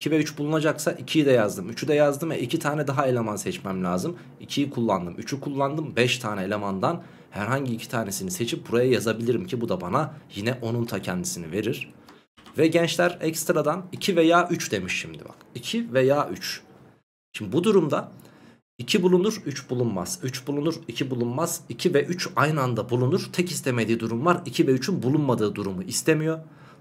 2 ve 3 bulunacaksa 2'yi de yazdım. 3'ü de yazdım ve 2 tane daha eleman seçmem lazım. 2'yi kullandım. 3'ü kullandım. 5 tane elemandan herhangi 2 tanesini seçip buraya yazabilirim ki bu da bana yine onun ta kendisini verir. Ve gençler ekstradan 2 veya 3 demiş şimdi bak. 2 veya 3. Şimdi bu durumda 2 bulunur 3 bulunmaz. 3 bulunur 2 bulunmaz. 2 ve 3 aynı anda bulunur. Tek istemediği durum var. 2 ve 3'ün bulunmadığı durumu istemiyor.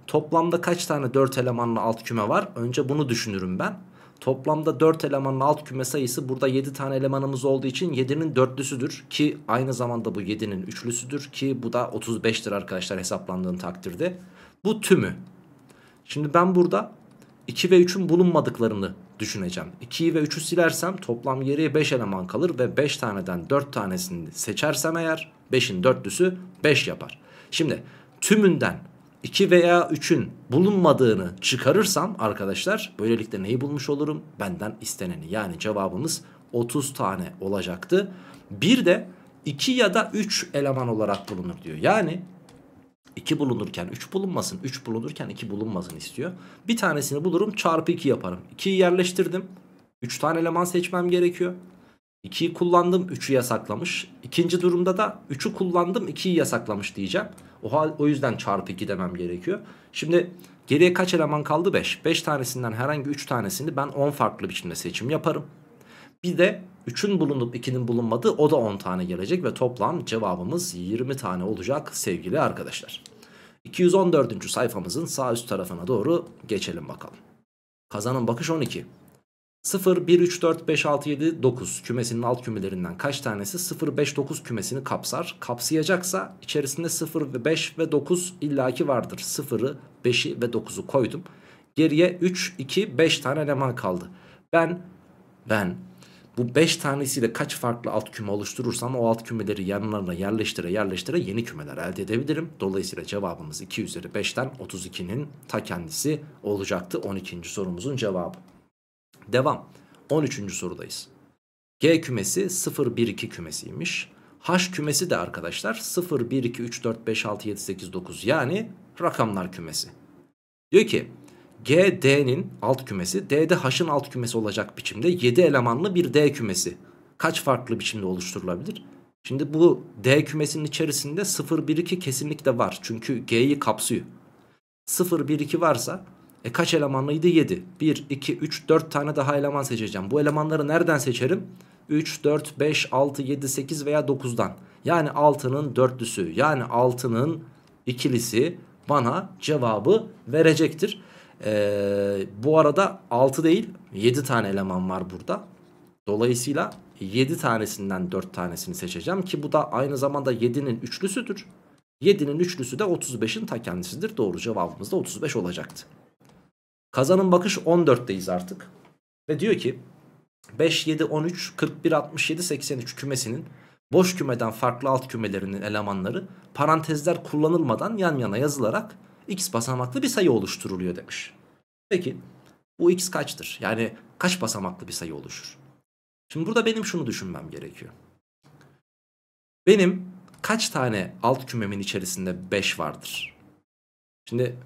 Toplamda kaç tane 4 elemanlı alt küme var? Önce bunu düşünürüm ben. Toplamda 4 elemanlı alt küme sayısı burada 7 tane elemanımız olduğu için 7'nin dörtlüsüdür. Ki aynı zamanda bu 7'nin üçlüsüdür ki bu da 35'tir arkadaşlar hesaplandığın takdirde. Bu tümü Şimdi ben burada 2 ve 3'ün bulunmadıklarını düşüneceğim. 2'yi ve 3'ü silersem toplam geriye 5 eleman kalır ve 5 taneden 4 tanesini seçersem eğer 5'in dörtlüsü 5 yapar. Şimdi tümünden 2 veya 3'ün bulunmadığını çıkarırsam arkadaşlar böylelikle neyi bulmuş olurum? Benden isteneni yani cevabımız 30 tane olacaktı. Bir de 2 ya da 3 eleman olarak bulunur diyor. Yani 2 bulunurken 3 bulunmasın. 3 bulunurken 2 bulunmasın istiyor. Bir tanesini bulurum çarpı 2 yaparım. 2'yi yerleştirdim. 3 tane eleman seçmem gerekiyor. 2'yi kullandım 3'ü yasaklamış. İkinci durumda da 3'ü kullandım 2'yi yasaklamış diyeceğim. O, hal, o yüzden çarpı 2 demem gerekiyor. Şimdi geriye kaç eleman kaldı? 5. 5 tanesinden herhangi 3 tanesini ben 10 farklı biçimde seçim yaparım. Bir de 3'ün bulunup 2'nin bulunmadığı o da 10 tane gelecek ve toplam cevabımız 20 tane olacak sevgili arkadaşlar. 214. sayfamızın sağ üst tarafına doğru geçelim bakalım. Kazanın bakış 12. 0, 1, 3, 4, 5, 6, 7, 9 kümesinin alt kümelerinden kaç tanesi 0, 5, 9 kümesini kapsar? Kapsayacaksa içerisinde 0, 5 ve 9 illaki vardır. 0'ı, 5'i ve 9'u koydum. Geriye 3, 2, 5 tane eleman kaldı. Ben, ben bu 5 tanesiyle kaç farklı alt küme oluşturursam o alt kümeleri yanlarına yerleştire yerleştire yeni kümeler elde edebilirim. Dolayısıyla cevabımız 2 üzeri 5'ten 32'nin ta kendisi olacaktı 12. sorumuzun cevabı. Devam. 13. sorudayız. G kümesi 0 1 2 kümesiymiş. H kümesi de arkadaşlar 0 1 2 3 4 5 6 7 8 9 yani rakamlar kümesi. Diyor ki G D'nin alt kümesi D de alt kümesi olacak biçimde 7 elemanlı bir D kümesi kaç farklı biçimde oluşturulabilir? Şimdi bu D kümesinin içerisinde 0 1 2 kesinlikle var. Çünkü G'yi kapsıyor. 0 1 2 varsa e kaç elemanlıydı? 7. 1 2 3 4 tane daha eleman seçeceğim. Bu elemanları nereden seçerim? 3 4 5 6 7 8 veya 9'dan. Yani 6'nın dörtlüsü yani 6'nın ikilisi bana cevabı verecektir. Ee, bu arada 6 değil 7 tane eleman var burada. Dolayısıyla 7 tanesinden 4 tanesini seçeceğim ki bu da aynı zamanda 7'nin üçlüsüdür. 7'nin üçlüsü de 35'in ta kendisidir. Doğru cevabımız da 35 olacaktı. Kazanın bakış 14'teyiz artık. Ve diyor ki 5, 7, 13, 41, 67, 83 kümesinin boş kümeden farklı alt kümelerinin elemanları parantezler kullanılmadan yan yana yazılarak x basamaklı bir sayı oluşturuluyor demiş. Peki bu x kaçtır? Yani kaç basamaklı bir sayı oluşur? Şimdi burada benim şunu düşünmem gerekiyor. Benim kaç tane alt kümemin içerisinde 5 vardır? Şimdi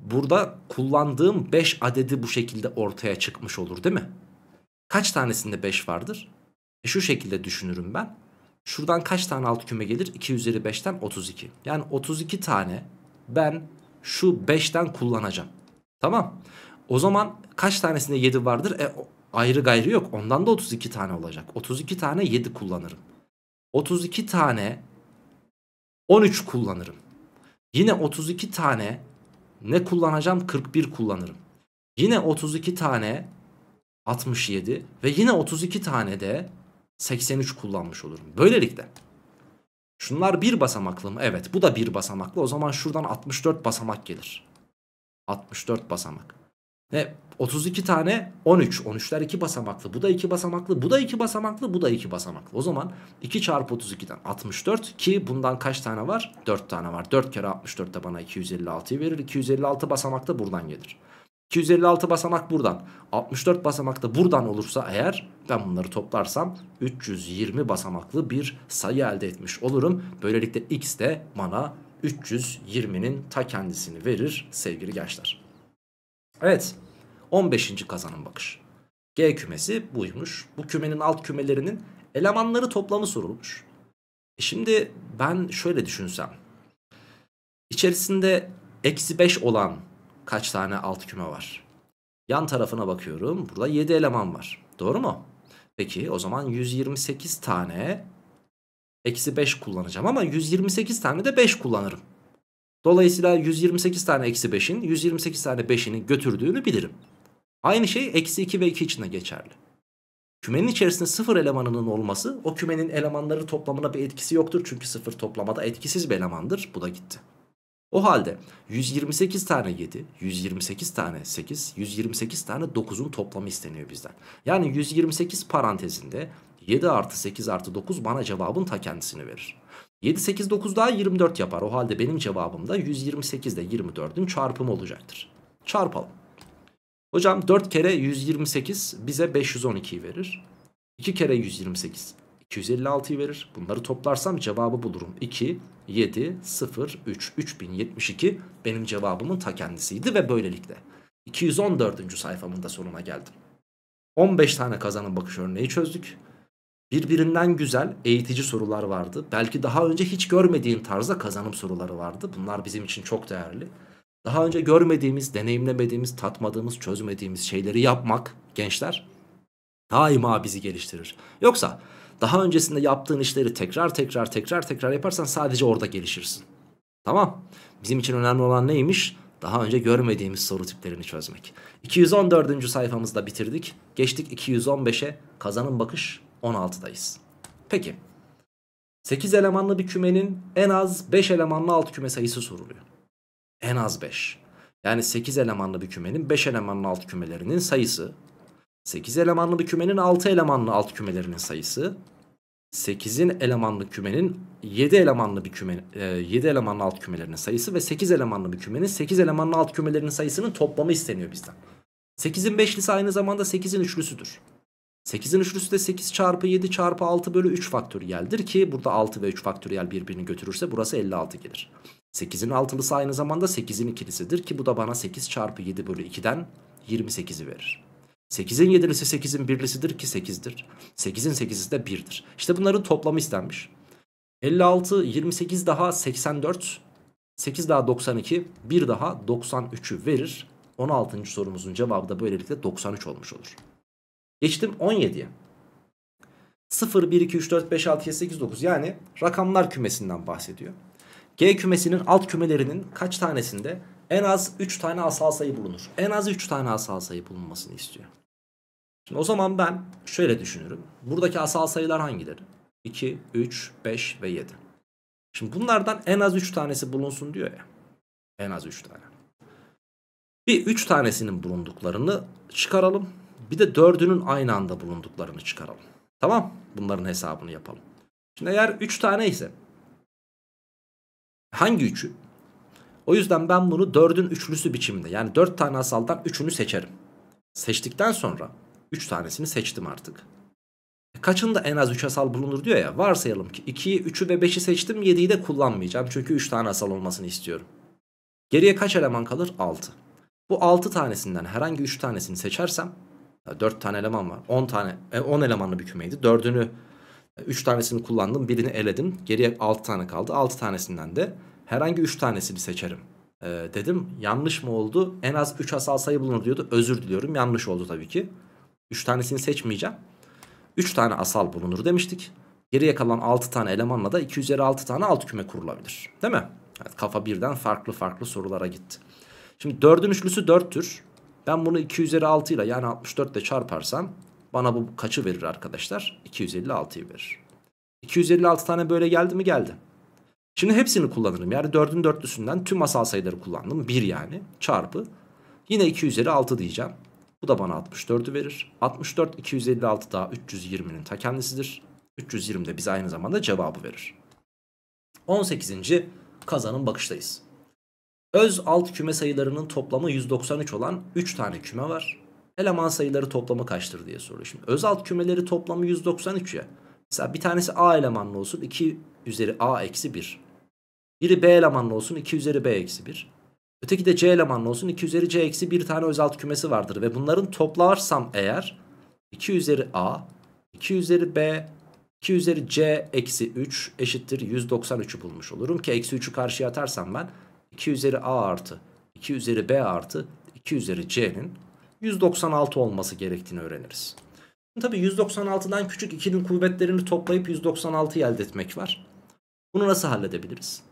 burada kullandığım 5 adedi bu şekilde ortaya çıkmış olur değil mi? Kaç tanesinde 5 vardır? E şu şekilde düşünürüm ben. Şuradan kaç tane alt küme gelir? 2 üzeri 5'ten 32. Yani 32 tane ben şu 5'ten kullanacağım. Tamam. O zaman kaç tanesinde 7 vardır? E ayrı gayrı yok. Ondan da 32 tane olacak. 32 tane 7 kullanırım. 32 tane 13 kullanırım. Yine 32 tane ne kullanacağım? 41 kullanırım. Yine 32 tane 67 ve yine 32 tane de 83 kullanmış olurum. Böylelikle Şunlar bir basamaklı mı? Evet bu da bir basamaklı. O zaman şuradan 64 basamak gelir. 64 basamak. Ve 32 tane 13. 13'ler 2 basamaklı. Bu da 2 basamaklı. Bu da 2 basamaklı. Bu da 2 basamaklı. O zaman 2 çarpı 32'den 64 ki bundan kaç tane var? 4 tane var. 4 kere 64 de bana 256'yı verir. 256 basamak da buradan gelir. 256 basamak buradan 64 basamak da buradan olursa eğer ben bunları toplarsam 320 basamaklı bir sayı elde etmiş olurum. Böylelikle x de bana 320'nin ta kendisini verir sevgili gençler. Evet 15. kazanım bakış. G kümesi buymuş. Bu kümenin alt kümelerinin elemanları toplamı sorulmuş. E şimdi ben şöyle düşünsem. İçerisinde eksi 5 olan kaç tane alt küme var? Yan tarafına bakıyorum. Burada 7 eleman var. Doğru mu? Peki o zaman 128 tane eksi 5 kullanacağım ama 128 tane de 5 kullanırım. Dolayısıyla 128 tane eksi 5'in 128 tane 5'ini götürdüğünü bilirim. Aynı şey eksi 2 ve 2 için de geçerli. Kümenin içerisinde sıfır elemanının olması o kümenin elemanları toplamına bir etkisi yoktur. Çünkü sıfır toplamada etkisiz bir elemandır. Bu da gitti. O halde 128 tane 7, 128 tane 8, 128 tane 9'un toplamı isteniyor bizden. Yani 128 parantezinde 7 artı 8 artı 9 bana cevabın ta kendisini verir. 7, 8, 9 daha 24 yapar. O halde benim cevabım da 128 ile 24'ün çarpımı olacaktır. Çarpalım. Hocam 4 kere 128 bize 512'yi verir. 2 kere 128 256'yı verir. Bunları toplarsam cevabı bulurum. 2, 7, 0, 3, 3072 benim cevabımın ta kendisiydi ve böylelikle 214. sayfamın da sonuna geldim. 15 tane kazanın bakış örneği çözdük. Birbirinden güzel eğitici sorular vardı. Belki daha önce hiç görmediğin tarzda kazanım soruları vardı. Bunlar bizim için çok değerli. Daha önce görmediğimiz, deneyimlemediğimiz, tatmadığımız, çözmediğimiz şeyleri yapmak gençler daima bizi geliştirir. Yoksa daha öncesinde yaptığın işleri tekrar tekrar tekrar tekrar yaparsan sadece orada gelişirsin. Tamam. Bizim için önemli olan neymiş? Daha önce görmediğimiz soru tiplerini çözmek. 214. sayfamızda bitirdik. Geçtik 215'e. Kazanın bakış 16'dayız. Peki. 8 elemanlı bir kümenin en az 5 elemanlı alt küme sayısı soruluyor. En az 5. Yani 8 elemanlı bir kümenin 5 elemanlı alt kümelerinin sayısı 8 elemanlı bir kümenin 6 elemanlı alt kümelerinin sayısı. 8'in elemanlı kümenin 7 elemanlı bir küme 7 e, elemanlı alt kümelerinin sayısı ve 8 elemanlı bir kümenin 8 elemanlı alt kümelerinin sayısının toplamı isteniyor bizden. 8'in beşlisi aynı zamanda 8'in üçlüsüdür. 8'in üçlüsü de 8 çarpı 7 çarpı 6 bölü 3 faktöriyeldir ki burada 6 ve 3 faktöriyel birbirini götürürse burası 56 gelir. 8'in altılısı aynı zamanda 8'in ikilisidir ki bu da bana 8 çarpı 7 bölü 2'den 28'i verir. 8'in 7'lisi 8'in 1'lisidir ki 8'dir. 8'in 8'si de 1'dir. İşte bunların toplamı istenmiş. 56, 28 daha 84, 8 daha 92, 1 daha 93'ü verir. 16. sorumuzun cevabı da böylelikle 93 olmuş olur. Geçtim 17'ye. 0, 1, 2, 3, 4, 5, 6, 7, 8, 9 yani rakamlar kümesinden bahsediyor. G kümesinin alt kümelerinin kaç tanesinde en az 3 tane asal sayı bulunur? En az 3 tane asal sayı bulunmasını istiyor. Şimdi o zaman ben şöyle düşünürüm. Buradaki asal sayılar hangileri? 2, 3, 5 ve 7. Şimdi bunlardan en az 3 tanesi bulunsun diyor ya. En az 3 tane. Bir 3 tanesinin bulunduklarını çıkaralım. Bir de 4'ünün aynı anda bulunduklarını çıkaralım. Tamam. Bunların hesabını yapalım. Şimdi eğer 3 tane ise hangi 3'ü? O yüzden ben bunu 4'ün üçlüsü biçiminde yani 4 tane asaldan 3'ünü seçerim. Seçtikten sonra 3 tanesini seçtim artık. E, kaçında en az 3 asal bulunur diyor ya. Varsayalım ki 2'yi, 3'ü ve 5'i seçtim. 7'yi de kullanmayacağım. Çünkü 3 tane asal olmasını istiyorum. Geriye kaç eleman kalır? 6. Bu 6 tanesinden herhangi 3 tanesini seçersem 4 tane eleman var. 10 tane 10 e, elemanlı bir kümeydi. 4'ünü 3 e, tanesini kullandım. Birini eledim. Geriye 6 tane kaldı. 6 tanesinden de herhangi 3 tanesini seçerim. Ee, dedim yanlış mı oldu? En az 3 asal sayı bulunur diyordu. Özür diliyorum. Yanlış oldu tabii ki. 3 tanesini seçmeyeceğim. 3 tane asal bulunur demiştik. Geriye kalan 6 tane elemanla da 2 üzeri 6 tane alt küme kurulabilir. Değil mi? Evet, kafa birden farklı farklı sorulara gitti. Şimdi 4'ün üçlüsü 4'tür. Ben bunu 2 üzeri 6 ile yani 64 ile çarparsam bana bu kaçı verir arkadaşlar? 256'yı verir. 256 tane böyle geldi mi geldi. Şimdi hepsini kullanırım. Yani 4'ün dörtlüsünden tüm asal sayıları kullandım. 1 yani çarpı. Yine 2 üzeri 6 diyeceğim. Bu da bana 64'ü verir. 64 256 daha 320'nin ta kendisidir. 320 de bize aynı zamanda cevabı verir. 18. kazanın bakıştayız. Öz alt küme sayılarının toplamı 193 olan 3 tane küme var. Eleman sayıları toplamı kaçtır diye soruyor. Şimdi öz alt kümeleri toplamı 193 ya. Mesela bir tanesi A elemanlı olsun 2 üzeri A eksi 1. Biri B elemanlı olsun 2 üzeri B eksi 1. Öteki de C elemanlı olsun. 2 üzeri C eksi bir tane özalt kümesi vardır. Ve bunların toplarsam eğer 2 üzeri A, 2 üzeri B, 2 üzeri C eksi 3 eşittir 193'ü bulmuş olurum. Ki eksi 3'ü karşıya atarsam ben 2 üzeri A artı 2 üzeri B artı 2 üzeri C'nin 196 olması gerektiğini öğreniriz. Tabi 196'dan küçük 2'nin kuvvetlerini toplayıp 196'yı elde etmek var. Bunu nasıl halledebiliriz?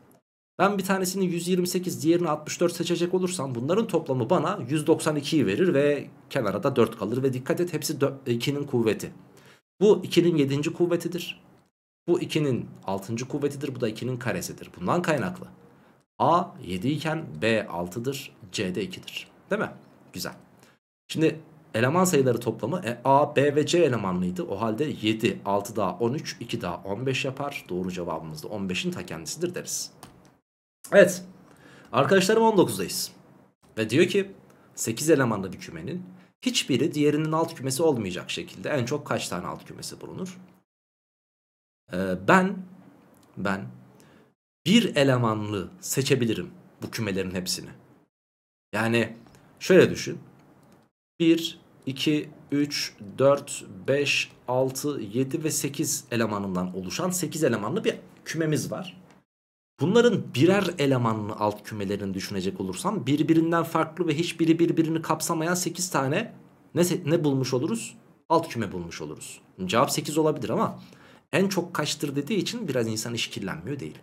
Ben bir tanesini 128 diğerini 64 seçecek olursam bunların toplamı bana 192'yi verir ve kenara da 4 kalır. Ve dikkat et hepsi 2'nin kuvveti. Bu 2'nin 7. kuvvetidir. Bu 2'nin 6. kuvvetidir. Bu da 2'nin karesidir. Bundan kaynaklı. A 7 iken B 6'dır. C de 2'dir. Değil mi? Güzel. Şimdi eleman sayıları toplamı e, A, B ve C elemanlıydı. O halde 7, 6 daha 13, 2 daha 15 yapar. Doğru cevabımız da 15'in ta kendisidir deriz. Evet. Arkadaşlarım 19'dayız. Ve diyor ki 8 elemanlı bir kümenin hiçbiri diğerinin alt kümesi olmayacak şekilde en çok kaç tane alt kümesi bulunur? Ee, ben ben bir elemanlı seçebilirim bu kümelerin hepsini. Yani şöyle düşün. 1, 2, 3, 4, 5, 6, 7 ve 8 elemanından oluşan 8 elemanlı bir kümemiz var. Bunların birer elemanını alt kümelerini düşünecek olursam birbirinden farklı ve hiçbiri birbirini kapsamayan 8 tane ne, ne bulmuş oluruz? Alt küme bulmuş oluruz. Cevap 8 olabilir ama en çok kaçtır dediği için biraz insan işkillenmiyor değil.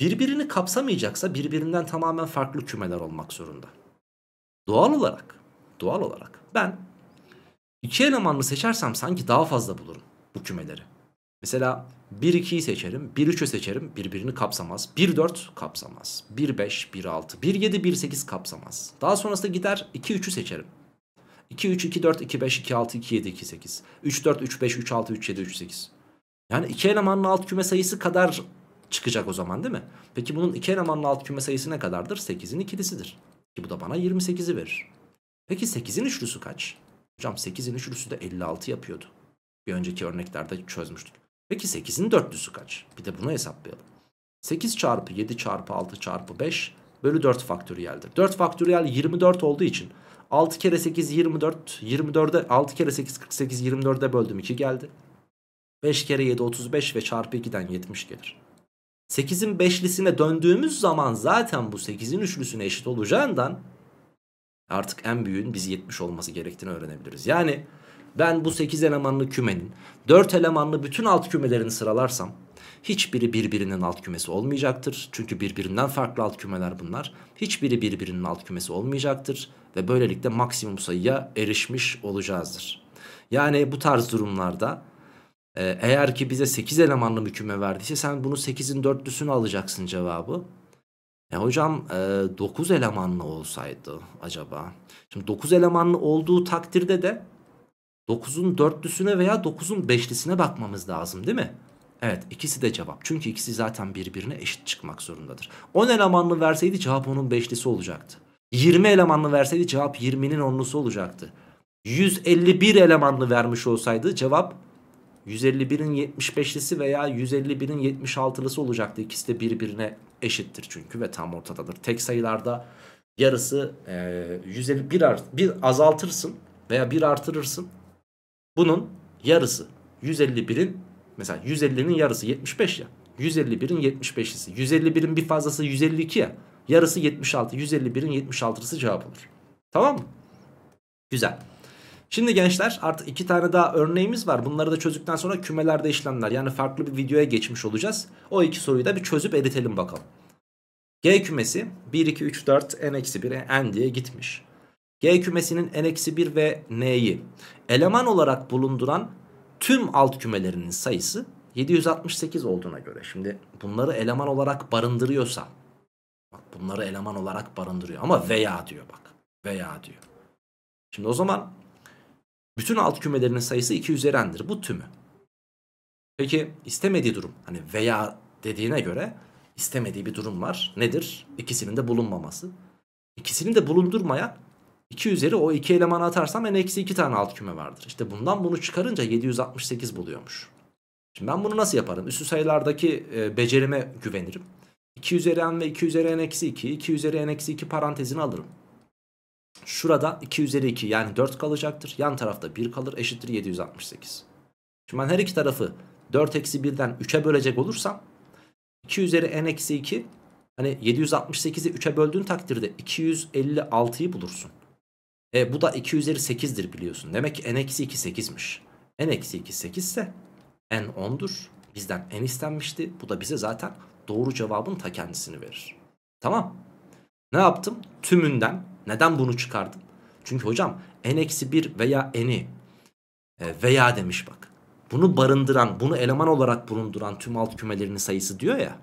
Birbirini kapsamayacaksa birbirinden tamamen farklı kümeler olmak zorunda. Doğal olarak, doğal olarak ben iki elemanlı seçersem sanki daha fazla bulurum bu kümeleri. Mesela 1-2'yi seçerim. 1-3'ü seçerim. Birbirini kapsamaz. 1-4 kapsamaz. 1-5, 1-6, 1-7, 1-8 kapsamaz. Daha sonrasında gider 2-3'ü seçerim. 2-3, 2-4, 2-5, 2-6, 2-7, 2-8. 3-4, 3-5, 3-6, 3-7, 3-8. Yani iki elemanlı alt küme sayısı kadar çıkacak o zaman değil mi? Peki bunun iki elemanlı alt küme sayısı ne kadardır? 8'in ikilisidir. Ki bu da bana 28'i verir. Peki 8'in üçlüsü kaç? Hocam 8'in üçlüsü de 56 yapıyordu. Bir önceki örneklerde çözmüştük. Peki 8'in dörtlüsü kaç? Bir de bunu hesaplayalım. 8 çarpı 7 çarpı 6 çarpı 5 bölü 4 faktöriyeldir. 4 faktöriyel 24 olduğu için 6 kere 8 24 24'e 6 kere 8 48 24'e böldüm 2 geldi. 5 kere 7 35 ve çarpı 2'den 70 gelir. 8'in 5'lisine döndüğümüz zaman zaten bu 8'in üçlüsüne eşit olacağından artık en büyüğün biz 70 olması gerektiğini öğrenebiliriz. Yani ben bu 8 elemanlı kümenin 4 elemanlı bütün alt kümelerini sıralarsam hiçbiri birbirinin alt kümesi olmayacaktır. Çünkü birbirinden farklı alt kümeler bunlar. Hiçbiri birbirinin alt kümesi olmayacaktır ve böylelikle maksimum sayıya erişmiş olacağızdır. Yani bu tarz durumlarda e, eğer ki bize 8 elemanlı bir küme verdiyse sen bunu 8'in dörtlüsünü alacaksın cevabı. E hocam e, 9 elemanlı olsaydı acaba? Şimdi 9 elemanlı olduğu takdirde de 9'un dörtlüsüne veya 9'un beşlisine bakmamız lazım değil mi? Evet ikisi de cevap. Çünkü ikisi zaten birbirine eşit çıkmak zorundadır. 10 elemanlı verseydi cevap 10'un beşlisi olacaktı. 20 elemanlı verseydi cevap 20'nin onlusu olacaktı. 151 elemanlı vermiş olsaydı cevap 151'in 75'lisi veya 151'in 76'lısı olacaktı. İkisi de birbirine eşittir çünkü ve tam ortadadır. Tek sayılarda yarısı e, 151 bir azaltırsın veya bir artırırsın. Bunun yarısı 151'in mesela 150'nin yarısı 75 ya. 151'in 75'isi. 151'in bir fazlası 152 ya. Yarısı 76. 151'in 76'sı cevap olur. Tamam mı? Güzel. Şimdi gençler artık iki tane daha örneğimiz var. Bunları da çözdükten sonra kümelerde işlemler yani farklı bir videoya geçmiş olacağız. O iki soruyu da bir çözüp eritelim bakalım. G kümesi 1, 2, 3, 4, n-1, n diye gitmiş. G kümesinin n-1 ve n'yi eleman olarak bulunduran tüm alt kümelerinin sayısı 768 olduğuna göre. Şimdi bunları eleman olarak barındırıyorsa bak bunları eleman olarak barındırıyor ama veya diyor bak veya diyor. Şimdi o zaman bütün alt kümelerinin sayısı 2 üzerendir bu tümü. Peki istemediği durum hani veya dediğine göre istemediği bir durum var. Nedir? İkisinin de bulunmaması. İkisini de bulundurmayan 2 üzeri o 2 elemanı atarsam en eksi 2 tane alt küme vardır. İşte bundan bunu çıkarınca 768 buluyormuş. Şimdi ben bunu nasıl yaparım? Üstü sayılardaki e, becerime güvenirim. 2 üzeri n ve 2 üzeri n eksi 2. 2 üzeri n eksi 2 parantezini alırım. Şurada 2 üzeri 2 yani 4 kalacaktır. Yan tarafta 1 kalır eşittir 768. Şimdi ben her iki tarafı 4 eksi 1'den 3'e bölecek olursam 2 üzeri n eksi 2 hani 768'i 3'e böldüğün takdirde 256'yı bulursun. E, bu da 2 üzeri 8'dir biliyorsun. Demek ki n-2 8'miş. n-2 eksi 8 ise n 10'dur. Bizden n istenmişti. Bu da bize zaten doğru cevabın ta kendisini verir. Tamam. Ne yaptım? Tümünden. Neden bunu çıkardım? Çünkü hocam n-1 eksi veya n'i e, veya demiş bak. Bunu barındıran, bunu eleman olarak bulunduran tüm alt kümelerinin sayısı diyor ya.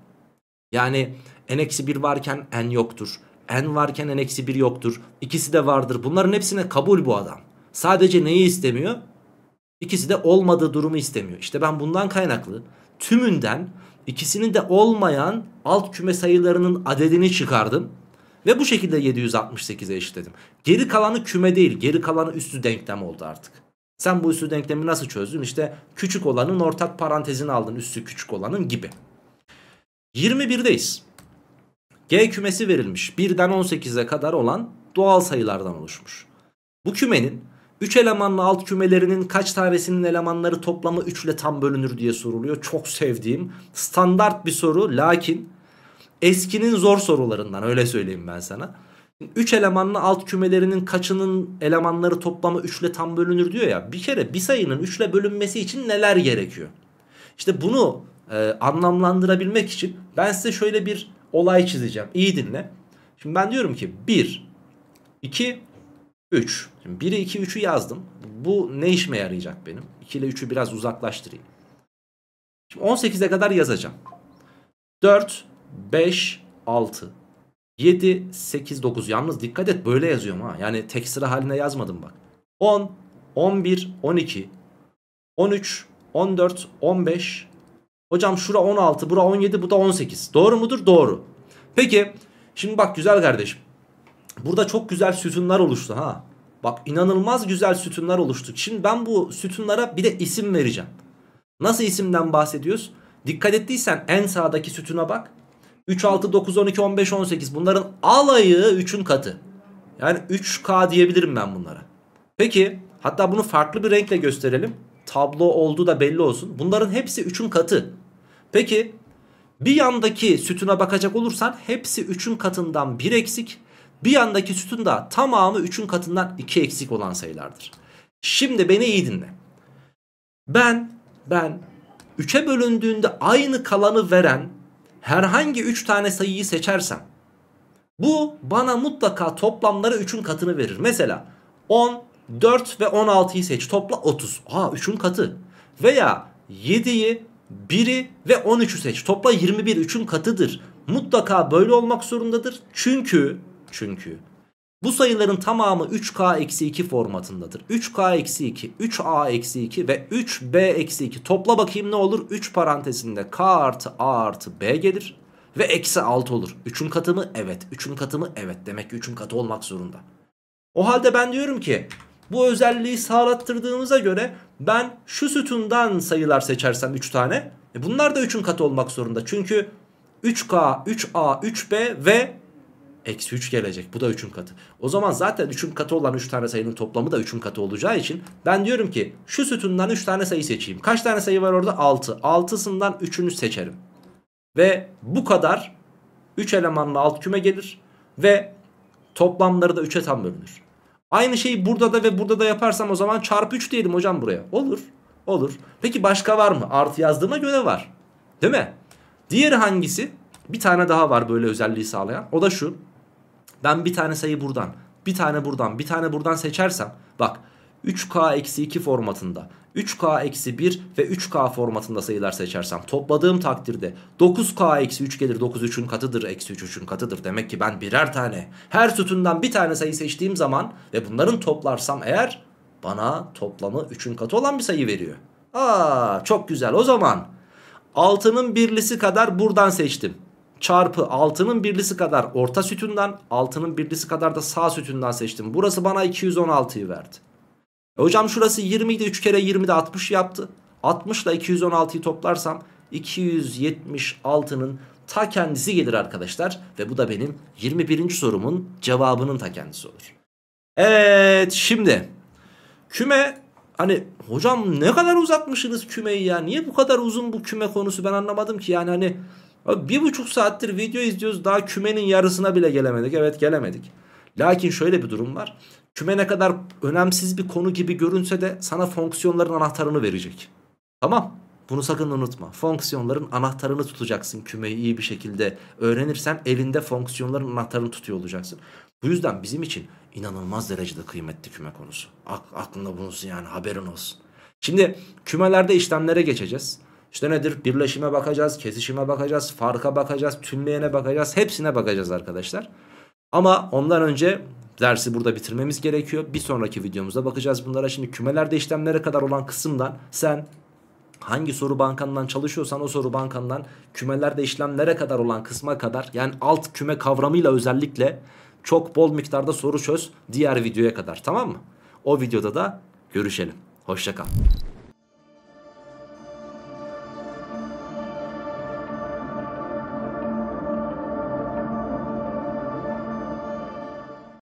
Yani n-1 eksi varken n yoktur n varken n eksi 1 yoktur. İkisi de vardır. Bunların hepsine kabul bu adam. Sadece neyi istemiyor? İkisi de olmadığı durumu istemiyor. İşte ben bundan kaynaklı tümünden ikisinin de olmayan alt küme sayılarının adedini çıkardım. Ve bu şekilde 768'e eşitledim. Geri kalanı küme değil geri kalanı üstü denklem oldu artık. Sen bu üstü denklemi nasıl çözdün? İşte küçük olanın ortak parantezini aldın üstü küçük olanın gibi. 21'deyiz. G kümesi verilmiş 1'den 18'e kadar olan doğal sayılardan oluşmuş. Bu kümenin 3 elemanlı alt kümelerinin kaç tanesinin elemanları toplamı 3 ile tam bölünür diye soruluyor. Çok sevdiğim standart bir soru lakin eskinin zor sorularından öyle söyleyeyim ben sana. 3 elemanlı alt kümelerinin kaçının elemanları toplamı 3 ile tam bölünür diyor ya. Bir kere bir sayının 3 ile bölünmesi için neler gerekiyor? İşte bunu e, anlamlandırabilmek için ben size şöyle bir olay çizeceğim. İyi dinle. Şimdi ben diyorum ki 1, 2, 3. Şimdi 1'e 2, 3'ü yazdım. Bu ne işime yarayacak benim? 2 ile 3'ü biraz uzaklaştırayım. Şimdi 18'e kadar yazacağım. 4, 5, 6, 7, 8, 9. Yalnız dikkat et böyle yazıyorum ha. Yani tek sıra haline yazmadım bak. 10, 11, 12, 13, 14, 15, Hocam şura 16, bura 17, bu da 18. Doğru mudur? Doğru. Peki şimdi bak güzel kardeşim. Burada çok güzel sütunlar oluştu ha. Bak inanılmaz güzel sütunlar oluştu. Şimdi ben bu sütunlara bir de isim vereceğim. Nasıl isimden bahsediyoruz? Dikkat ettiysen en sağdaki sütuna bak. 3, 6, 9, 12, 15, 18 bunların alayı 3'ün katı. Yani 3K diyebilirim ben bunlara. Peki hatta bunu farklı bir renkle gösterelim. Tablo olduğu da belli olsun. Bunların hepsi 3'ün katı. Peki bir yandaki sütuna bakacak olursan hepsi 3'ün katından 1 eksik. Bir yandaki sütun da tamamı 3'ün katından 2 eksik olan sayılardır. Şimdi beni iyi dinle. Ben, ben 3'e bölündüğünde aynı kalanı veren herhangi 3 tane sayıyı seçersem bu bana mutlaka toplamları 3'ün katını verir. Mesela 10, 4 ve 16'yı seç. Topla 30. Aa 3'ün katı. Veya 7'yi, 1'i ve 13'ü seç. Topla 21 3'ün katıdır. Mutlaka böyle olmak zorundadır. Çünkü çünkü bu sayıların tamamı 3K-2 formatındadır. 3K-2, 3A-2 ve 3B-2 topla bakayım ne olur? 3 parantezinde K artı A artı B gelir ve eksi 6 olur. 3'ün katı mı? Evet. 3'ün katı mı? Evet. Demek ki 3'ün katı olmak zorunda. O halde ben diyorum ki bu özelliği sağlattırdığımıza göre ben şu sütundan sayılar seçersem 3 tane. E bunlar da 3'ün katı olmak zorunda. Çünkü 3K, 3A, 3B ve eksi 3 gelecek. Bu da 3'ün katı. O zaman zaten 3'ün katı olan 3 tane sayının toplamı da 3'ün katı olacağı için ben diyorum ki şu sütundan 3 tane sayı seçeyim. Kaç tane sayı var orada? 6. 6'sından 3'ünü seçerim. Ve bu kadar 3 elemanlı alt küme gelir ve toplamları da 3'e tam bölünür. Aynı şeyi burada da ve burada da yaparsam o zaman çarpı 3 diyelim hocam buraya. Olur. Olur. Peki başka var mı? Artı yazdığıma göre var. Değil mi? Diğeri hangisi? Bir tane daha var böyle özelliği sağlayan. O da şu. Ben bir tane sayı buradan, bir tane buradan, bir tane buradan seçersem. Bak 3K-2 formatında 3K-1 ve 3K formatında sayılar seçersem topladığım takdirde 9K-3 gelir 9 3'ün katıdır eksi 3 3'ün katıdır. Demek ki ben birer tane her sütundan bir tane sayı seçtiğim zaman ve bunların toplarsam eğer bana toplamı 3'ün katı olan bir sayı veriyor. Aa çok güzel o zaman 6'nın birlisi kadar buradan seçtim. Çarpı 6'nın birlisi kadar orta sütundan 6'nın birlisi kadar da sağ sütundan seçtim. Burası bana 216'yı verdi. E hocam şurası 20 idi 3 kere 20 de 60 yaptı. 60 ile 216'yı toplarsam 276'nın ta kendisi gelir arkadaşlar. Ve bu da benim 21. sorumun cevabının ta kendisi olur. Evet şimdi küme hani hocam ne kadar uzatmışsınız kümeyi ya niye bu kadar uzun bu küme konusu ben anlamadım ki yani hani bir buçuk saattir video izliyoruz daha kümenin yarısına bile gelemedik evet gelemedik. Lakin şöyle bir durum var küme ne kadar önemsiz bir konu gibi görünse de sana fonksiyonların anahtarını verecek. Tamam bunu sakın unutma. Fonksiyonların anahtarını tutacaksın kümeyi iyi bir şekilde öğrenirsen elinde fonksiyonların anahtarını tutuyor olacaksın. Bu yüzden bizim için inanılmaz derecede kıymetli küme konusu. Aklında bulunsun yani haberin olsun. Şimdi kümelerde işlemlere geçeceğiz. İşte nedir? Birleşime bakacağız, kesişime bakacağız, farka bakacağız, tümleyene bakacağız. Hepsine bakacağız arkadaşlar. Ama ondan önce dersi burada bitirmemiz gerekiyor. Bir sonraki videomuzda bakacağız bunlara. Şimdi kümelerde işlemlere kadar olan kısımdan sen hangi soru bankandan çalışıyorsan o soru bankandan kümelerde işlemlere kadar olan kısma kadar yani alt küme kavramıyla özellikle çok bol miktarda soru çöz diğer videoya kadar tamam mı? O videoda da görüşelim. Hoşçakal.